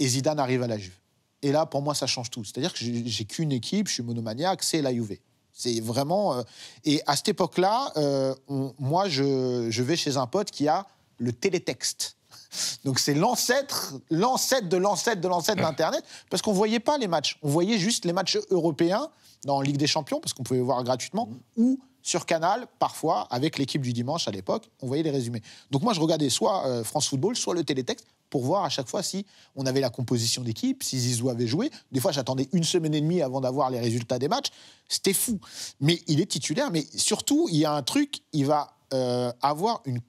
et Zidane arrive à la Juve. Et là, pour moi, ça change tout. C'est-à-dire que j'ai qu'une équipe, je suis monomaniaque, c'est la Juve. C'est vraiment. Euh, et à cette époque-là, euh, moi, je, vais chez un pote qui a le télétexte. [laughs] Donc c'est l'ancêtre, l'ancêtre de l'ancêtre de l'ancêtre d'Internet, parce qu'on ne voyait pas les matchs. On voyait juste les matchs européens dans Ligue des Champions, parce qu'on pouvait voir gratuitement, mmh. ou sur Canal, parfois, avec l'équipe du dimanche à l'époque, on voyait les résumés. Donc moi, je regardais soit euh, France Football, soit le télétexte, pour voir à chaque fois si on avait la composition d'équipe, si Zizou avait joué. Des fois, j'attendais une semaine et demie avant d'avoir les résultats des matchs. C'était fou. Mais il est titulaire. Mais surtout, il y a un truc, il va euh, avoir une,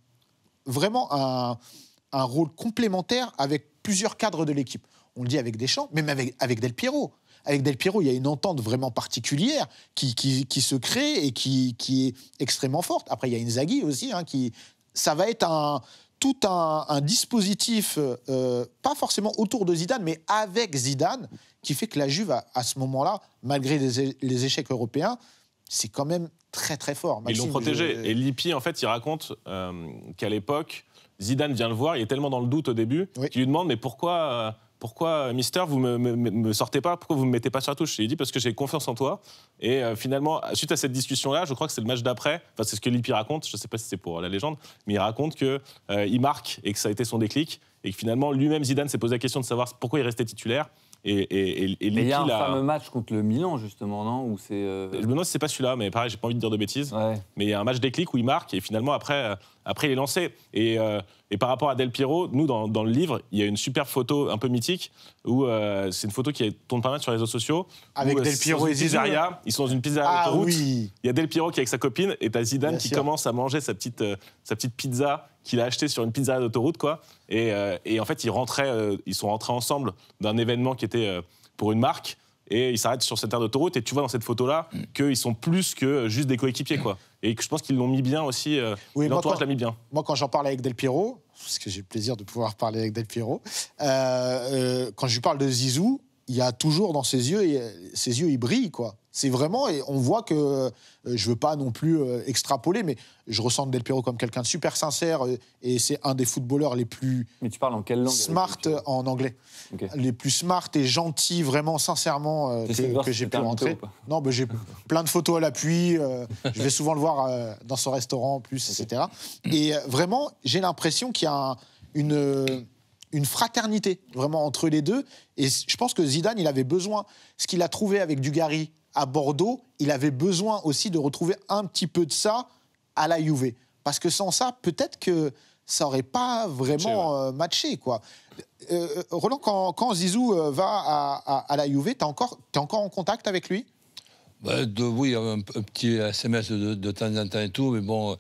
vraiment un, rôle complémentaire avec plusieurs cadres de l'équipe. On le dit avec Deschamps, même avec, avec Del Piero avec Del Piero, il y a une entente vraiment particulière qui, se crée et qui, est extrêmement forte. Après, il y a Inzaghi aussi, hein, qui ça va être un tout un, dispositif, euh, pas forcément autour de Zidane, mais avec Zidane, qui fait que la Juve, à ce moment-là, malgré les, échecs européens, c'est quand même très très fort. Ils l'ont protégé. Et Lippi, en fait, il raconte euh, qu'à l'époque, Zidane vient le voir, il est tellement dans le doute au début, qu'il lui demande mais pourquoi euh, pourquoi euh, Mister, vous me, me, sortez pas, pourquoi vous me mettez pas sur la touche Je dit parce que j'ai confiance en toi. Et euh, finalement, suite à cette discussion-là, je crois que c'est le match d'après. Enfin, c'est ce que Lippi raconte. Je ne sais pas si c'est pour la légende, mais il raconte que euh, il marque et que ça a été son déclic et que finalement lui-même Zidane s'est posé la question de savoir pourquoi il restait titulaire. Et, et, et, il y a un fameux match contre le Milan justement, non Où c'est. Je me demande si c'est pas celui-là, mais pareil, j'ai pas envie de dire de bêtises. Mais il y a un match déclic où il marque et finalement après, après, il est lancé. Euh, et, par rapport à Del Piero, nous, dans, le livre, il y a une super photo un peu mythique où euh, c'est une photo qui tourne pas mal sur les réseaux sociaux. Avec euh, Del Piero et Zidane. Ils sont dans une pizzeria ah, Il y a Del Piero qui est avec sa copine et t'as Zidane qui commence à manger sa petite, sa petite pizza qu'il a achetée sur une pizzeria d'autoroute, quoi. Et, en fait, ils, rentraient, ils sont rentrés ensemble d'un événement qui était pour une marque et ils s'arrêtent sur cette aire d'autoroute et tu vois dans cette photo là mm. qu'ils sont plus que juste des coéquipiers quoi. Et je pense qu'ils l'ont mis bien aussi. Euh, oui, je l'a mis bien. Moi, quand j'en parle avec Del Piero, parce que j'ai le plaisir de pouvoir parler avec Del Piero, euh, euh, quand je lui parle de Zizou, il y a toujours dans ses yeux, euh, ses yeux, ils brillent, quoi. C'est vraiment, et on voit que, euh, je veux pas non plus euh, extrapoler, mais je ressens Del Piero comme quelqu'un de super sincère, et, c'est un des footballeurs les plus. Mais tu parles en quelle langue Smart en anglais. Les plus smart et gentils, vraiment, sincèrement, que, j'ai pu rentrer. Non, mais j'ai [laughs] plein de photos à l'appui, je vais souvent le voir dans son restaurant, en plus, etc. Et vraiment, j'ai l'impression qu'il y a une une fraternité vraiment entre les deux. Et je pense que Zidane, il avait besoin, ce qu'il a trouvé avec Dugarry à Bordeaux, il avait besoin aussi de retrouver un petit peu de ça à la Juve. Parce que sans ça, peut-être que ça n'aurait pas vraiment euh, matché. Quoi. Euh, euh, Roland, quand, quand, Zizou va à, à, la Juve, tu es encore, es encore en contact avec lui bah, de, Oui, un, petit SMS de, temps en temps et tout, mais bon,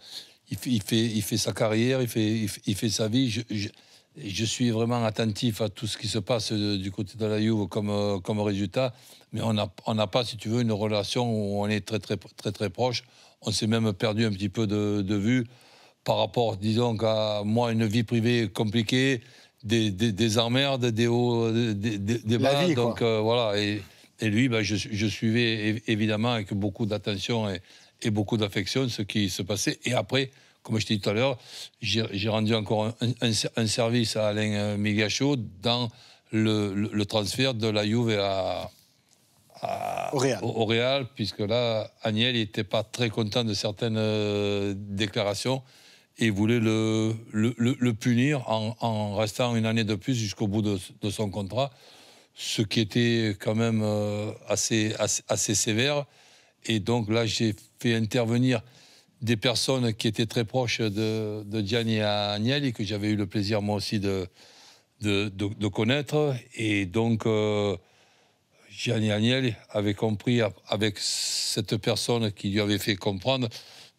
il, fait, il fait sa carrière, il fait, il, fait, sa vie. je je suis vraiment attentif à tout ce qui se passe euh, du côté de la Juve comme, euh, comme résultat. Mais on n'a pas, si tu veux, une relation où on est très, très, très, très, proche. On s'est même perdu un petit peu de, vue par rapport, disons, à moi, une vie privée compliquée, des, des, des emmerdes, des des, donc euh, voilà. Et, lui, bah, je, suivais évidemment avec beaucoup d'attention et, et beaucoup d'affection ce qui se passait. Et après, comme je t'ai dit tout à l'heure, j'ai rendu encore un, service à Alain euh, Migachot dans le, transfert de la Juve à, à, puisque là, Agnel n'était pas très content de certaines euh, déclarations et voulait le, punir en, restant une année de plus jusqu'au bout de, son contrat, ce qui était quand même euh, assez, assez, sévère. Et donc là, j'ai fait intervenir des personnes qui étaient très proches de, Gianni Agnelli, que j'avais eu le plaisir moi aussi de, de, connaître. Et donc, euh, Gianni Agnelli avait compris avec cette personne qui lui avait fait comprendre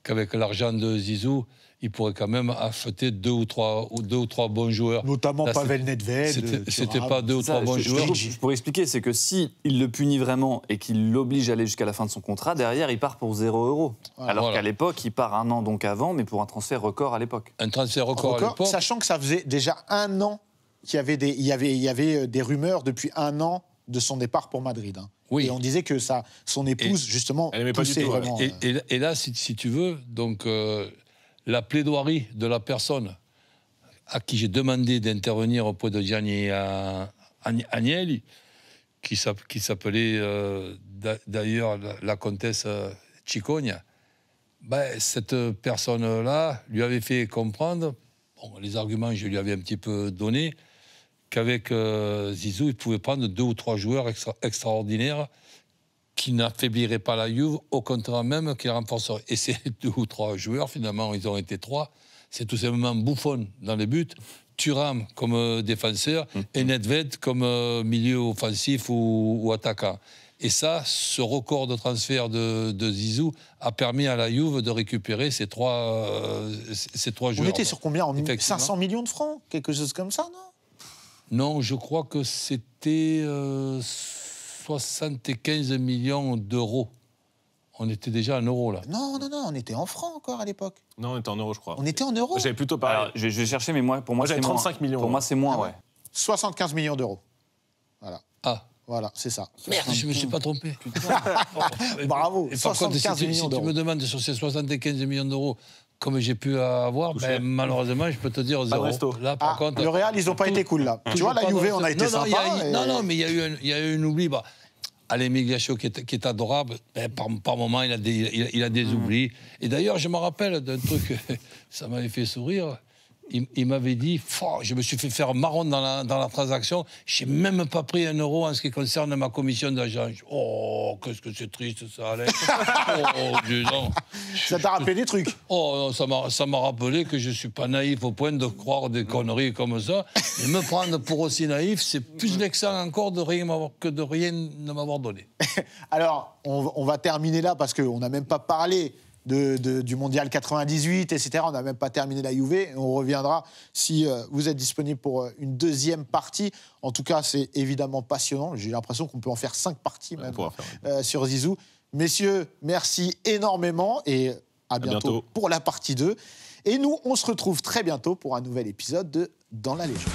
qu'avec l'argent de Zizou, il pourrait quand même acheter deux ou trois, ou deux ou trois bons joueurs. Notamment Pavel Nedved. C'était euh, pas deux ou trois bons joueurs. Je, expliquer, c'est que si il le punit vraiment et qu'il l'oblige à aller jusqu'à la fin de son contrat, derrière, il part pour 0 euro. Alors qu'à l'époque, il part un an donc avant, mais pour un transfert record à l'époque. Un transfert record, à l'époque. Sachant que ça faisait déjà un an qu'il y avait des, y avait, y avait euh, des rumeurs depuis un an de son départ pour Madrid. Hein. Oui. Et on disait que ça, son épouse, justement, elle pas vraiment, euh. et, et, là, si, tu veux, donc la plaidoirie de la personne à qui j'ai demandé d'intervenir auprès de Gianni Agnelli, qui s'appelait euh, d'ailleurs la comtesse euh, Cicogna, ben, cette personne-là lui avait fait comprendre, les arguments je lui avais un petit peu donnés, qu'avec euh, Zizou, il pouvait prendre deux ou trois joueurs extraordinaires qui n'affaiblirait pas la Juve, au contraire même qui renforcerait. Et ces [laughs] deux ou trois joueurs, finalement, ils ont été trois, c'est tout simplement Bouffon dans les buts, Thuram comme euh, défenseur mhm. et Nedved comme euh, milieu offensif ou, attaquant. Et ça, ce record de transfert de, Zizou a permis à la Juve de récupérer ces trois, euh, ces trois joueurs. On était sur combien 500 millions de francs Quelque chose comme ça, non Non, je crois que c'était... 75 millions d'euros. On était déjà en euros là. Non, non, non, on était en francs encore à l'époque. Non, on était en euros, je crois. On était en euros J'avais plutôt pas. Je, vais mais moi, pour moi, j'avais c'est 35 millions. Pour moi, c'est moins, ah ouais. 75 millions d'euros. Voilà. Ah. Voilà, c'est ça. Merde, ah, je me suis pas trompé. [laughs] Bravo. 75 si tu me demandes sur ces 75 millions d'euros, comme j'ai pu avoir, ben, malheureusement, je peux te dire zéro. Là, par ah, contre, le Real, ils n'ont pas été cool là. Tu vois, la Juve, on a été non, sympa. Non, non, mais il y, y a eu un oubli. Bah, Alain Migliaccio, qui est, adorable, ben, par, moment, il a des, il, a des mmh. oublis. Et d'ailleurs, je me rappelle d'un truc, [laughs] ça m'avait fait sourire il, m'avait dit Je me suis fait faire marron dans la, transaction, je n'ai même pas pris un euro en ce qui concerne ma commission d'agence. Oh, qu'est-ce que c'est triste ça, Alex [laughs] oh, dis Ça t'a rappelé des trucs Oh, ça m'a rappelé que je ne suis pas naïf au point de croire des conneries comme ça. Et me prendre pour aussi naïf, c'est plus vexant encore de rien que de rien ne m'avoir donné. [laughs] Alors, on, on va terminer là parce qu'on n'a même pas parlé du mondial 98, etc. On n'a même pas terminé la Juve. on reviendra si euh, vous êtes disponible pour euh, une deuxième partie. En tout cas, c'est évidemment passionnant. J'ai l'impression qu'on peut en faire cinq parties même euh, sur Zizou. Messieurs, merci énormément et à, bientôt, bientôt pour la partie 2. Et nous, on se retrouve très bientôt pour un nouvel épisode de Dans la légende.